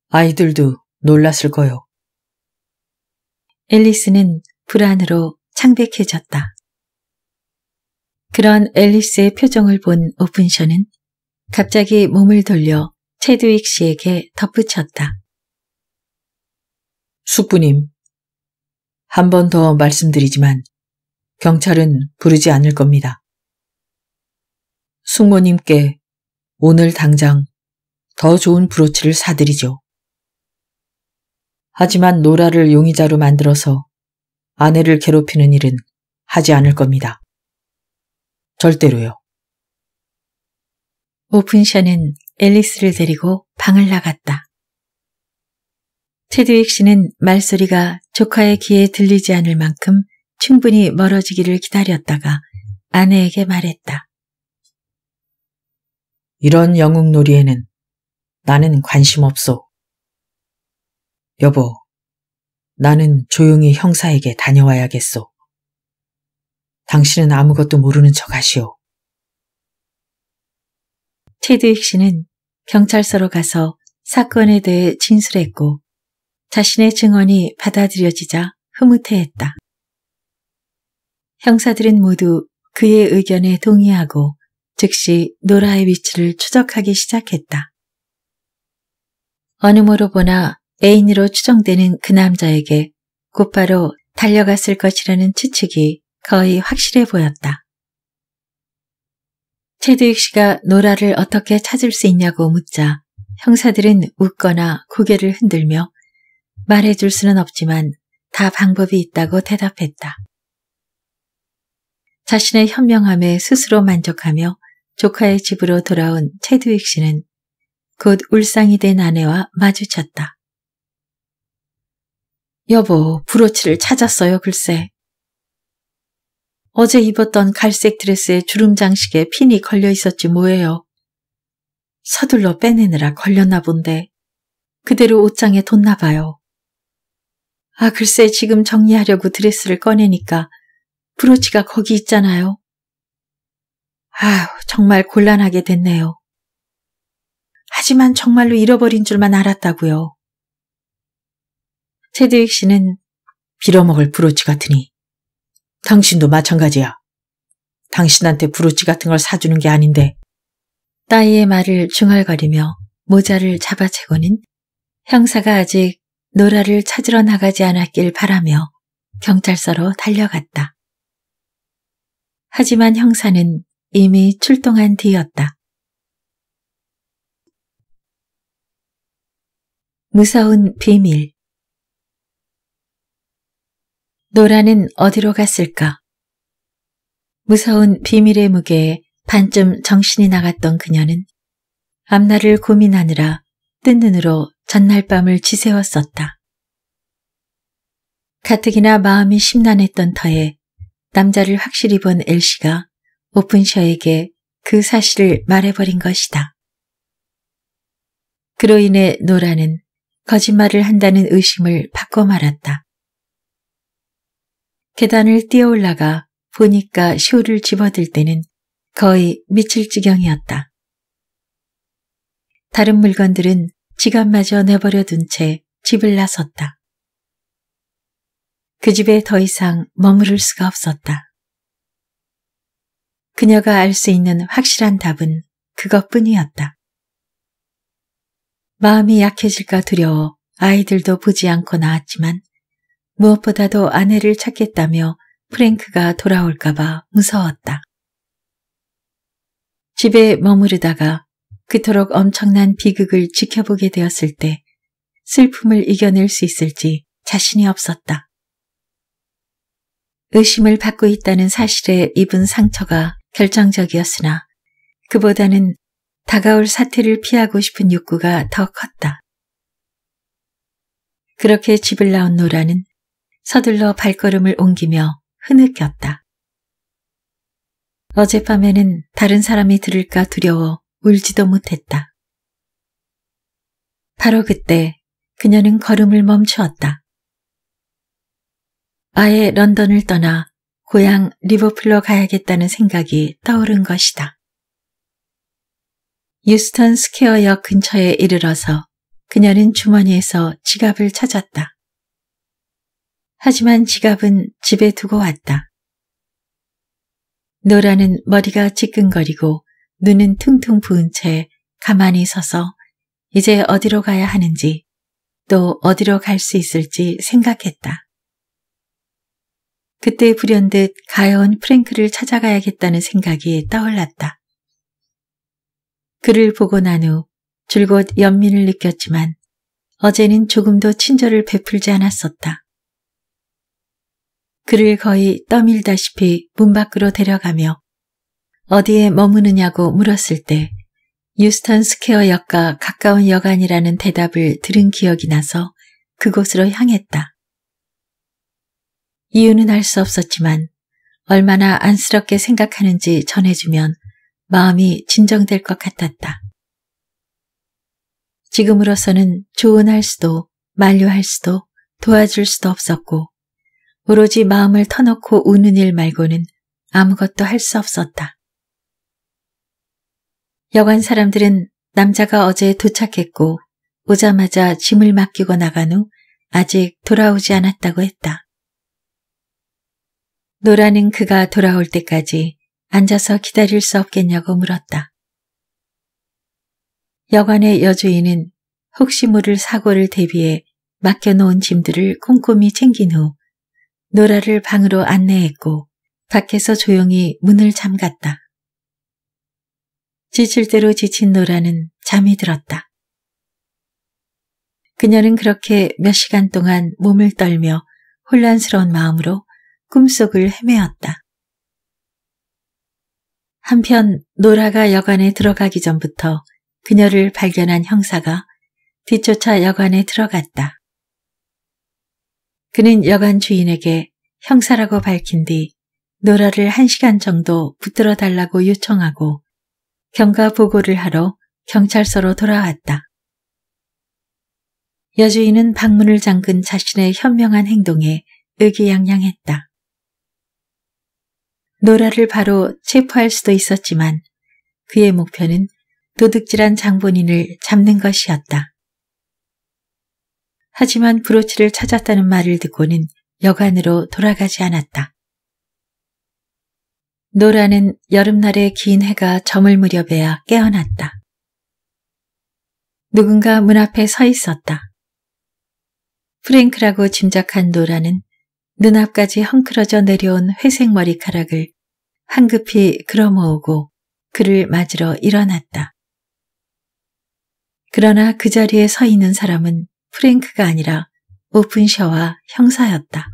아이들도 놀랐을 거요. 앨리스는 불안으로 창백해졌다. 그런 앨리스의 표정을 본 오픈션은 갑자기 몸을 돌려 체드윅 씨에게 덧붙였다. 숙부님, 한 번 더 말씀드리지만 경찰은 부르지 않을 겁니다. 숙모님께 오늘 당장 더 좋은 브로치를 사드리죠. 하지만 노라를 용의자로 만들어서 아내를 괴롭히는 일은 하지 않을 겁니다. 절대로요. 오픈샤는 앨리스를 데리고 방을 나갔다. 테드윅 씨는 말소리가 조카의 귀에 들리지 않을 만큼 충분히 멀어지기를 기다렸다가 아내에게 말했다. 이런 영웅놀이에는 나는 관심 없어. 여보, 나는 조용히 형사에게 다녀와야겠소. 당신은 아무것도 모르는 척 하시오. 테드윅 씨는 경찰서로 가서 사건에 대해 진술했고 자신의 증언이 받아들여지자 흐뭇해했다. 형사들은 모두 그의 의견에 동의하고 즉시 노라의 위치를 추적하기 시작했다. 어느 모로 보나 애인으로 추정되는 그 남자에게 곧바로 달려갔을 것이라는 추측이 거의 확실해 보였다. 채드윅 씨가 노라를 어떻게 찾을 수 있냐고 묻자 형사들은 웃거나 고개를 흔들며 말해줄 수는 없지만 다 방법이 있다고 대답했다. 자신의 현명함에 스스로 만족하며 조카의 집으로 돌아온 채드윅 씨는 곧 울상이 된 아내와 마주쳤다. 여보, 브로치를 찾았어요, 글쎄. 어제 입었던 갈색 드레스의 주름 장식에 핀이 걸려 있었지 뭐예요. 서둘러 빼내느라 걸렸나 본데 그대로 옷장에 뒀나 봐요. 아 글쎄 지금 정리하려고 드레스를 꺼내니까 브로치가 거기 있잖아요. 아휴 정말 곤란하게 됐네요. 하지만 정말로 잃어버린 줄만 알았다고요. 체드윅 씨는 빌어먹을 브로치 같으니 당신도 마찬가지야. 당신한테 브로치 같은 걸 사주는 게 아닌데. 따이의 말을 중얼거리며 모자를 잡아채고는 형사가 아직 노라를 찾으러 나가지 않았길 바라며 경찰서로 달려갔다. 하지만 형사는 이미 출동한 뒤였다. 무서운 비밀 노라는 어디로 갔을까? 무서운 비밀의 무게에 반쯤 정신이 나갔던 그녀는 앞날을 고민하느라 뜬 눈으로 전날 밤을 지새웠었다. 가뜩이나 마음이 심란했던 터에 남자를 확실히 본 엘씨가 오픈셔에게 그 사실을 말해버린 것이다. 그로 인해 노라는 거짓말을 한다는 의심을 받고 말았다. 계단을 뛰어올라가 보니까 쇼를 집어들 때는 거의 미칠 지경이었다. 다른 물건들은 지갑마저 내버려 둔채 집을 나섰다. 그 집에 더 이상 머무를 수가 없었다. 그녀가 알 수 있는 확실한 답은 그것뿐이었다. 마음이 약해질까 두려워 아이들도 보지 않고 나왔지만 무엇보다도 아내를 찾겠다며 프랭크가 돌아올까봐 무서웠다. 집에 머무르다가 그토록 엄청난 비극을 지켜보게 되었을 때 슬픔을 이겨낼 수 있을지 자신이 없었다. 의심을 받고 있다는 사실에 입은 상처가 결정적이었으나 그보다는 다가올 사태를 피하고 싶은 욕구가 더 컸다. 그렇게 집을 나온 노라는 서둘러 발걸음을 옮기며 흐느꼈다. 어젯밤에는 다른 사람이 들을까 두려워 울지도 못했다. 바로 그때 그녀는 걸음을 멈추었다. 아예 런던을 떠나 고향 리버풀로 가야겠다는 생각이 떠오른 것이다. 유스턴 스퀘어역 근처에 이르러서 그녀는 주머니에서 지갑을 찾았다. 하지만 지갑은 집에 두고 왔다. 노라는 머리가 지끈거리고 눈은 퉁퉁 부은 채 가만히 서서 이제 어디로 가야 하는지 또 어디로 갈 수 있을지 생각했다. 그때 불현듯 가여운 프랭크를 찾아가야겠다는 생각이 떠올랐다. 그를 보고 난 후 줄곧 연민을 느꼈지만 어제는 조금도 친절을 베풀지 않았었다. 그를 거의 떠밀다시피 문 밖으로 데려가며 어디에 머무느냐고 물었을 때유스턴 스퀘어역과 가까운 여간이라는 대답을 들은 기억이 나서 그곳으로 향했다. 이유는 알 수 없었지만 얼마나 안쓰럽게 생각하는지 전해주면 마음이 진정될 것 같았다. 지금으로서는 조언할 수도 만류할 수도 도와줄 수도 없었고 오로지 마음을 터놓고 우는 일 말고는 아무것도 할 수 없었다. 여관 사람들은 남자가 어제 도착했고 오자마자 짐을 맡기고 나간 후 아직 돌아오지 않았다고 했다. 노라는 그가 돌아올 때까지 앉아서 기다릴 수 없겠냐고 물었다. 여관의 여주인은 혹시 모를 사고를 대비해 맡겨놓은 짐들을 꼼꼼히 챙긴 후 노라를 방으로 안내했고 밖에서 조용히 문을 잠갔다. 지칠 대로 지친 노라는 잠이 들었다. 그녀는 그렇게 몇 시간 동안 몸을 떨며 혼란스러운 마음으로 꿈속을 헤매었다. 한편 노라가 여관에 들어가기 전부터 그녀를 발견한 형사가 뒤쫓아 여관에 들어갔다. 그는 여관 주인에게 형사라고 밝힌 뒤 노라를 한시간 정도 붙들어 달라고 요청하고 경과 보고를 하러 경찰서로 돌아왔다. 여주인은 방문을 잠근 자신의 현명한 행동에 의기양양했다. 노라를 바로 체포할 수도 있었지만 그의 목표는 도둑질한 장본인을 잡는 것이었다. 하지만 브로치를 찾았다는 말을 듣고는 여간으로 돌아가지 않았다. 노라는 여름날의 긴 해가 저물 무렵에야 깨어났다. 누군가 문 앞에 서 있었다. 프랭크라고 짐작한 노라는 눈앞까지 헝클어져 내려온 회색 머리카락을 황급히 그어모으고 그를 맞으러 일어났다. 그러나 그 자리에 서 있는 사람은 프랭크가 아니라 오픈셔와 형사였다.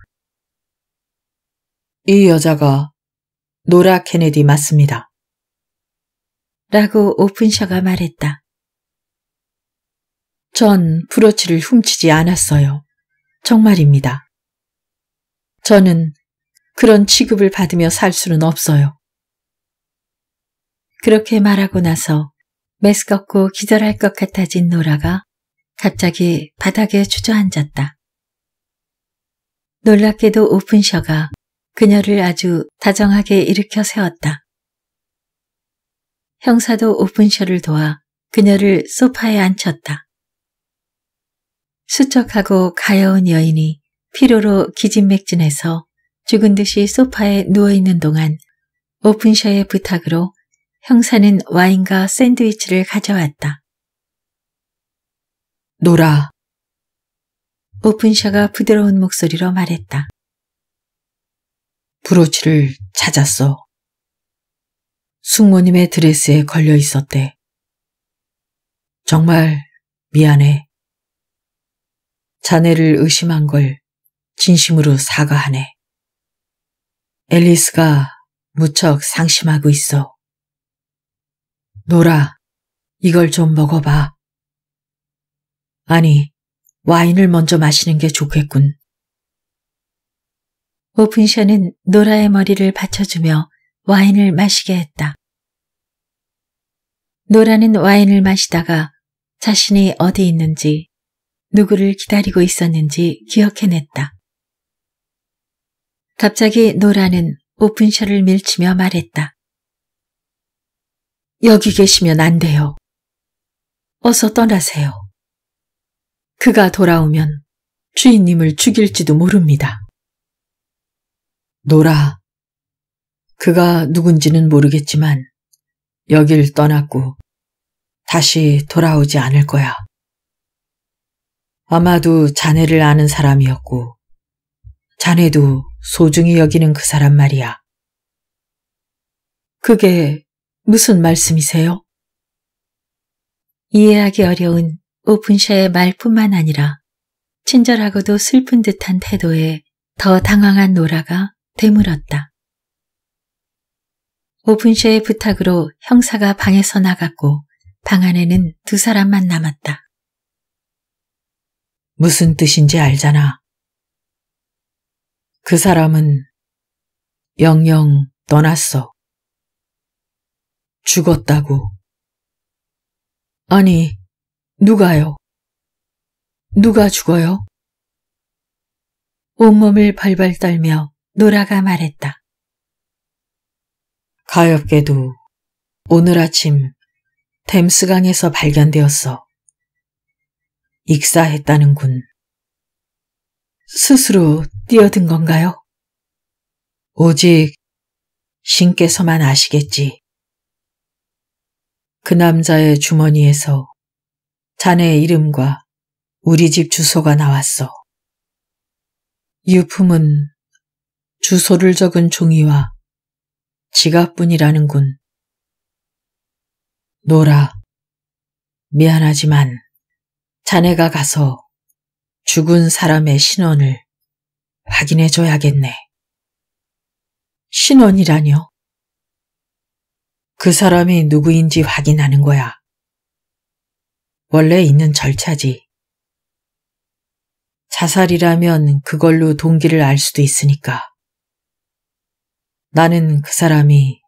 이 여자가 노라 케네디 맞습니다. 라고 오픈셔가 말했다. 전 브로치를 훔치지 않았어요. 정말입니다. 저는 그런 취급을 받으며 살 수는 없어요. 그렇게 말하고 나서 메스껍고 기절할 것 같아진 노라가 갑자기 바닥에 주저앉았다. 놀랍게도 오픈셔가 그녀를 아주 다정하게 일으켜 세웠다. 형사도 오픈셔를 도와 그녀를 소파에 앉혔다. 수척하고 가여운 여인이 피로로 기진맥진해서 죽은 듯이 소파에 누워있는 동안 오픈셔의 부탁으로 형사는 와인과 샌드위치를 가져왔다. 노라. 오픈샤가 부드러운 목소리로 말했다. 브로치를 찾았어. 숙모님의 드레스에 걸려 있었대. 정말 미안해. 자네를 의심한 걸 진심으로 사과하네. 앨리스가 무척 상심하고 있어. 노라, 이걸 좀 먹어봐. 아니, 와인을 먼저 마시는 게 좋겠군. 오픈션은 노라의 머리를 받쳐주며 와인을 마시게 했다. 노라는 와인을 마시다가 자신이 어디 있는지 누구를 기다리고 있었는지 기억해냈다. 갑자기 노라는 오픈셔를 밀치며 말했다. 여기 계시면 안 돼요. 어서 떠나세요. 그가 돌아오면 주인님을 죽일지도 모릅니다. 노라. 그가 누군지는 모르겠지만 여길 떠났고 다시 돌아오지 않을 거야. 아마도 자네를 아는 사람이었고 자네도 소중히 여기는 그 사람 말이야. 그게 무슨 말씀이세요? 이해하기 어려운 오픈샤의 말뿐만 아니라 친절하고도 슬픈 듯한 태도에 더 당황한 노라가 되물었다. 오픈샤의 부탁으로 형사가 방에서 나갔고 방 안에는 두 사람만 남았다. 무슨 뜻인지 알잖아. 그 사람은 영영 떠났어. 죽었다고. 아니, 누가요? 누가 죽어요? 온몸을 벌벌 떨며 노라가 말했다. 가엾게도 오늘 아침 댐스강에서 발견되었어. 익사했다는군. 스스로 뛰어든 건가요? 오직 신께서만 아시겠지. 그 남자의 주머니에서 자네의 이름과 우리 집 주소가 나왔어 유품은 주소를 적은 종이와 지갑뿐이라는군. 노라, 미안하지만 자네가 가서 죽은 사람의 신원을 확인해줘야겠네. 신원이라뇨? 그 사람이 누구인지 확인하는 거야. 원래 있는 절차지. 자살이라면 그걸로 동기를 알 수도 있으니까. 나는 그 사람이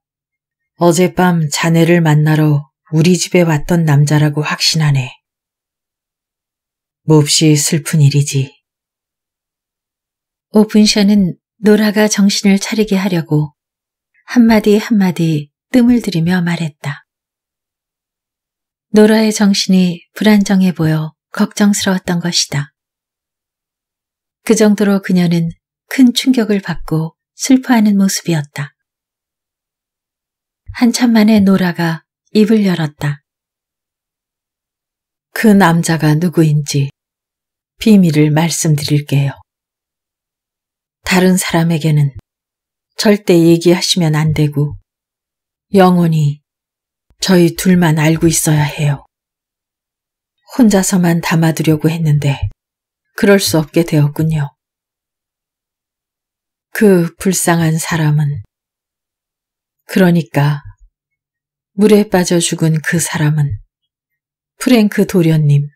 어젯밤 자네를 만나러 우리 집에 왔던 남자라고 확신하네. 몹시 슬픈 일이지. 오픈샤는 노라가 정신을 차리게 하려고 한마디 한마디 뜸을 들이며 말했다. 노라의 정신이 불안정해 보여 걱정스러웠던 것이다. 그 정도로 그녀는 큰 충격을 받고 슬퍼하는 모습이었다. 한참 만에 노라가 입을 열었다. 그 남자가 누구인지 비밀을 말씀드릴게요. 다른 사람에게는 절대 얘기하시면 안 되고 영원히 저희 둘만 알고 있어야 해요. 혼자서만 담아두려고 했는데 그럴 수 없게 되었군요. 그 불쌍한 사람은 그러니까 물에 빠져 죽은 그 사람은 프랭크 도련님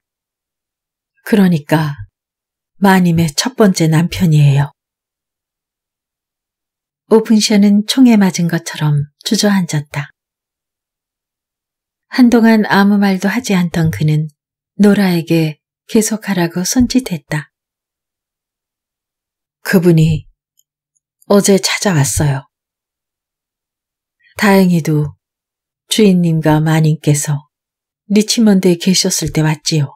그러니까 마님의 첫 번째 남편이에요. 오픈션은 총에 맞은 것처럼 주저앉았다. 한동안 아무 말도 하지 않던 그는 노라에게 계속하라고 손짓했다. 그분이 어제 찾아왔어요. 다행히도 주인님과 마님께서 리치먼드에 계셨을 때 왔지요.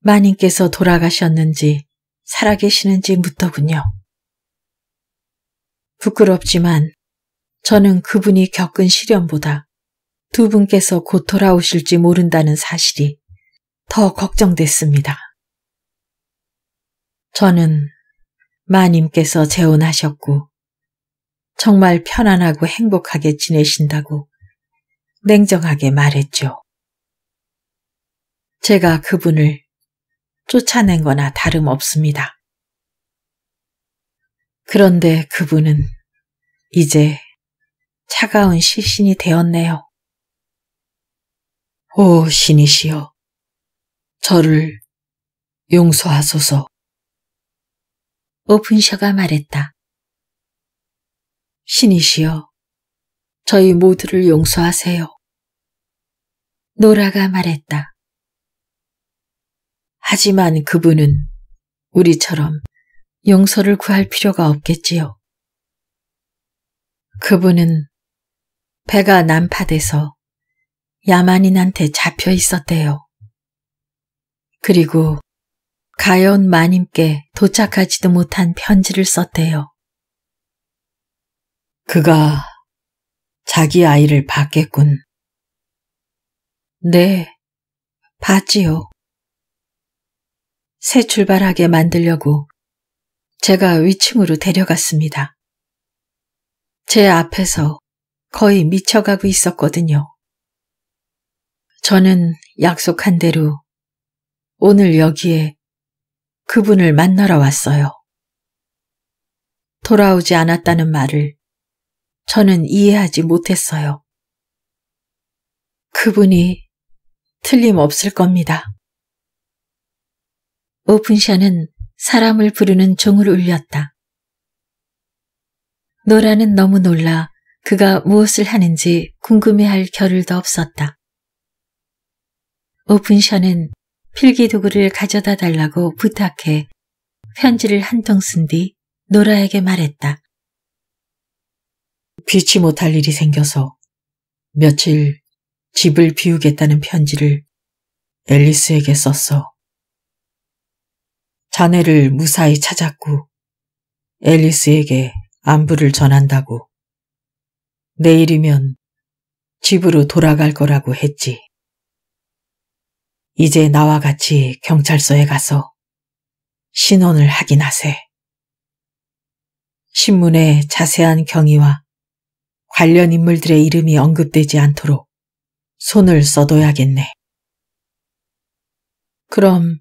마님께서 돌아가셨는지 살아계시는지 묻더군요. 부끄럽지만 저는 그분이 겪은 시련보다 두 분께서 곧 돌아오실지 모른다는 사실이 더 걱정됐습니다. 저는 마님께서 재혼하셨고 정말 편안하고 행복하게 지내신다고 냉정하게 말했죠. 제가 그분을 쫓아낸 거나 다름없습니다. 그런데 그분은 이제 차가운 시신이 되었네요. 오 신이시여, 저를 용서하소서. 오픈셔가 말했다. 신이시여, 저희 모두를 용서하세요. 노라가 말했다. 하지만 그분은 우리처럼 용서를 구할 필요가 없겠지요. 그분은 배가 난파돼서 야만인한테 잡혀 있었대요. 그리고 가연 마님께 도착하지도 못한 편지를 썼대요. 그가 자기 아이를 봤겠군. 네, 봤지요. 새 출발하게 만들려고 제가 위층으로 데려갔습니다. 제 앞에서 거의 미쳐가고 있었거든요. 저는 약속한 대로 오늘 여기에 그분을 만나러 왔어요. 돌아오지 않았다는 말을 저는 이해하지 못했어요. 그분이 틀림없을 겁니다. 오픈샤는 사람을 부르는 종을 울렸다. 노라는 너무 놀라 그가 무엇을 하는지 궁금해할 겨를도 없었다. 오픈션은 필기 도구를 가져다 달라고 부탁해 편지를 한 통 쓴 뒤 노라에게 말했다. 피치 못할 일이 생겨서 며칠 집을 비우겠다는 편지를 앨리스에게 썼어. 자네를 무사히 찾았고 앨리스에게 안부를 전한다고. 내일이면 집으로 돌아갈 거라고 했지. 이제 나와 같이 경찰서에 가서 신원을 확인하세. 신문에 자세한 경위와 관련 인물들의 이름이 언급되지 않도록 손을 써둬야겠네. 그럼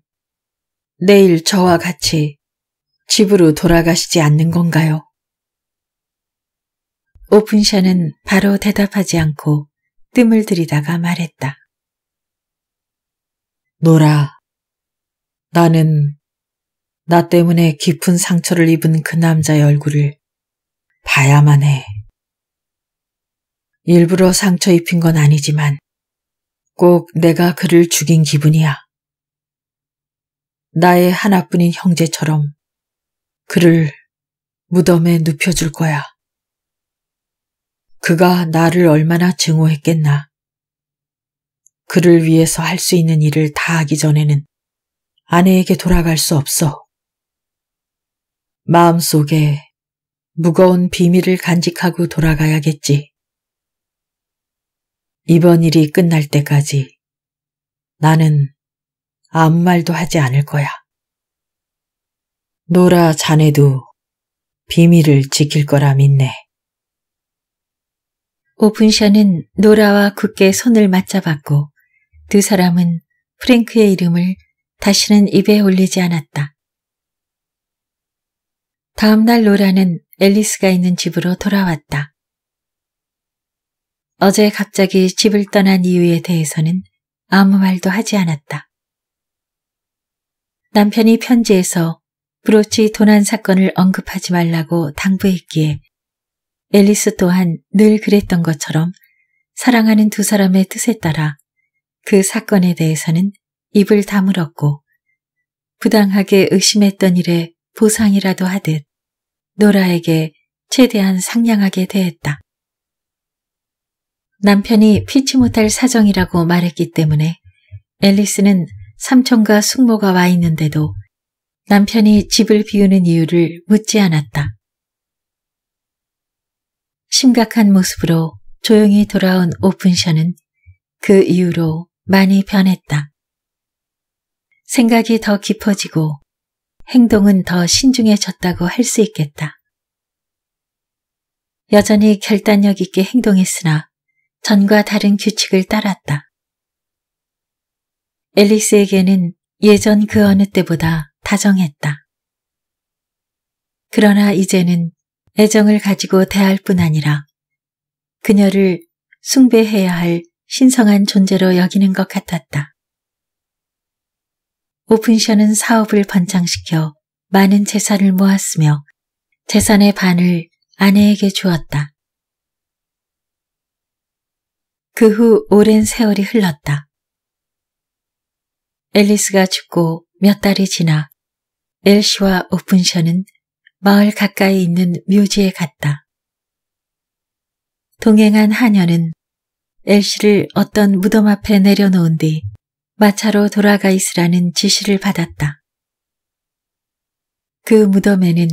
내일 저와 같이 집으로 돌아가시지 않는 건가요? 오픈샤는 바로 대답하지 않고 뜸을 들이다가 말했다. 노라. 나는 나 때문에 깊은 상처를 입은 그 남자의 얼굴을 봐야만 해. 일부러 상처 입힌 건 아니지만 꼭 내가 그를 죽인 기분이야. 나의 하나뿐인 형제처럼 그를 무덤에 눕혀줄 거야. 그가 나를 얼마나 증오했겠나. 그를 위해서 할 수 있는 일을 다 하기 전에는 아내에게 돌아갈 수 없어. 마음속에 무거운 비밀을 간직하고 돌아가야겠지. 이번 일이 끝날 때까지 나는 아무 말도 하지 않을 거야. 노라 자네도 비밀을 지킬 거라 믿네. 오픈샤는 노라와 굳게 손을 맞잡았고 두 사람은 프랭크의 이름을 다시는 입에 올리지 않았다. 다음날 로라는 앨리스가 있는 집으로 돌아왔다. 어제 갑자기 집을 떠난 이유에 대해서는 아무 말도 하지 않았다. 남편이 편지에서 브로치 도난 사건을 언급하지 말라고 당부했기에 앨리스 또한 늘 그랬던 것처럼 사랑하는 두 사람의 뜻에 따라 그 사건에 대해서는 입을 다물었고 부당하게 의심했던 일에 보상이라도 하듯 노라에게 최대한 상냥하게 대했다. 남편이 피치 못할 사정이라고 말했기 때문에 앨리스는 삼촌과 숙모가 와 있는데도 남편이 집을 비우는 이유를 묻지 않았다. 심각한 모습으로 조용히 돌아온 오픈션은 그 이후로 많이 변했다. 생각이 더 깊어지고 행동은 더 신중해졌다고 할 수 있겠다. 여전히 결단력 있게 행동했으나 전과 다른 규칙을 따랐다. 앨리스에게는 예전 그 어느 때보다 다정했다. 그러나 이제는 애정을 가지고 대할 뿐 아니라 그녀를 숭배해야 할 신성한 존재로 여기는 것 같았다. 오픈션은 사업을 번창시켜 많은 재산을 모았으며 재산의 반을 아내에게 주었다. 그 후 오랜 세월이 흘렀다. 앨리스가 죽고 몇 달이 지나 엘시와 오픈션은 마을 가까이 있는 묘지에 갔다. 동행한 하녀는 엘씨를 어떤 무덤 앞에 내려놓은 뒤 마차로 돌아가 있으라는 지시를 받았다. 그 무덤에는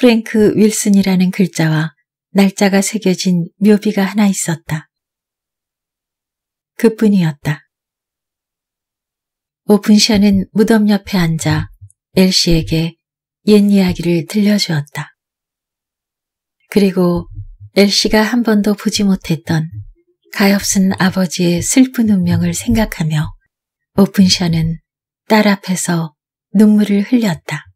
프랭크 윌슨이라는 글자와 날짜가 새겨진 묘비가 하나 있었다. 그뿐이었다. 오픈샤는 무덤 옆에 앉아 엘씨에게 옛 이야기를 들려주었다. 그리고 엘씨가 한 번도 보지 못했던 가엾은 아버지의 슬픈 운명을 생각하며 오픈션은 딸 앞에서 눈물을 흘렸다.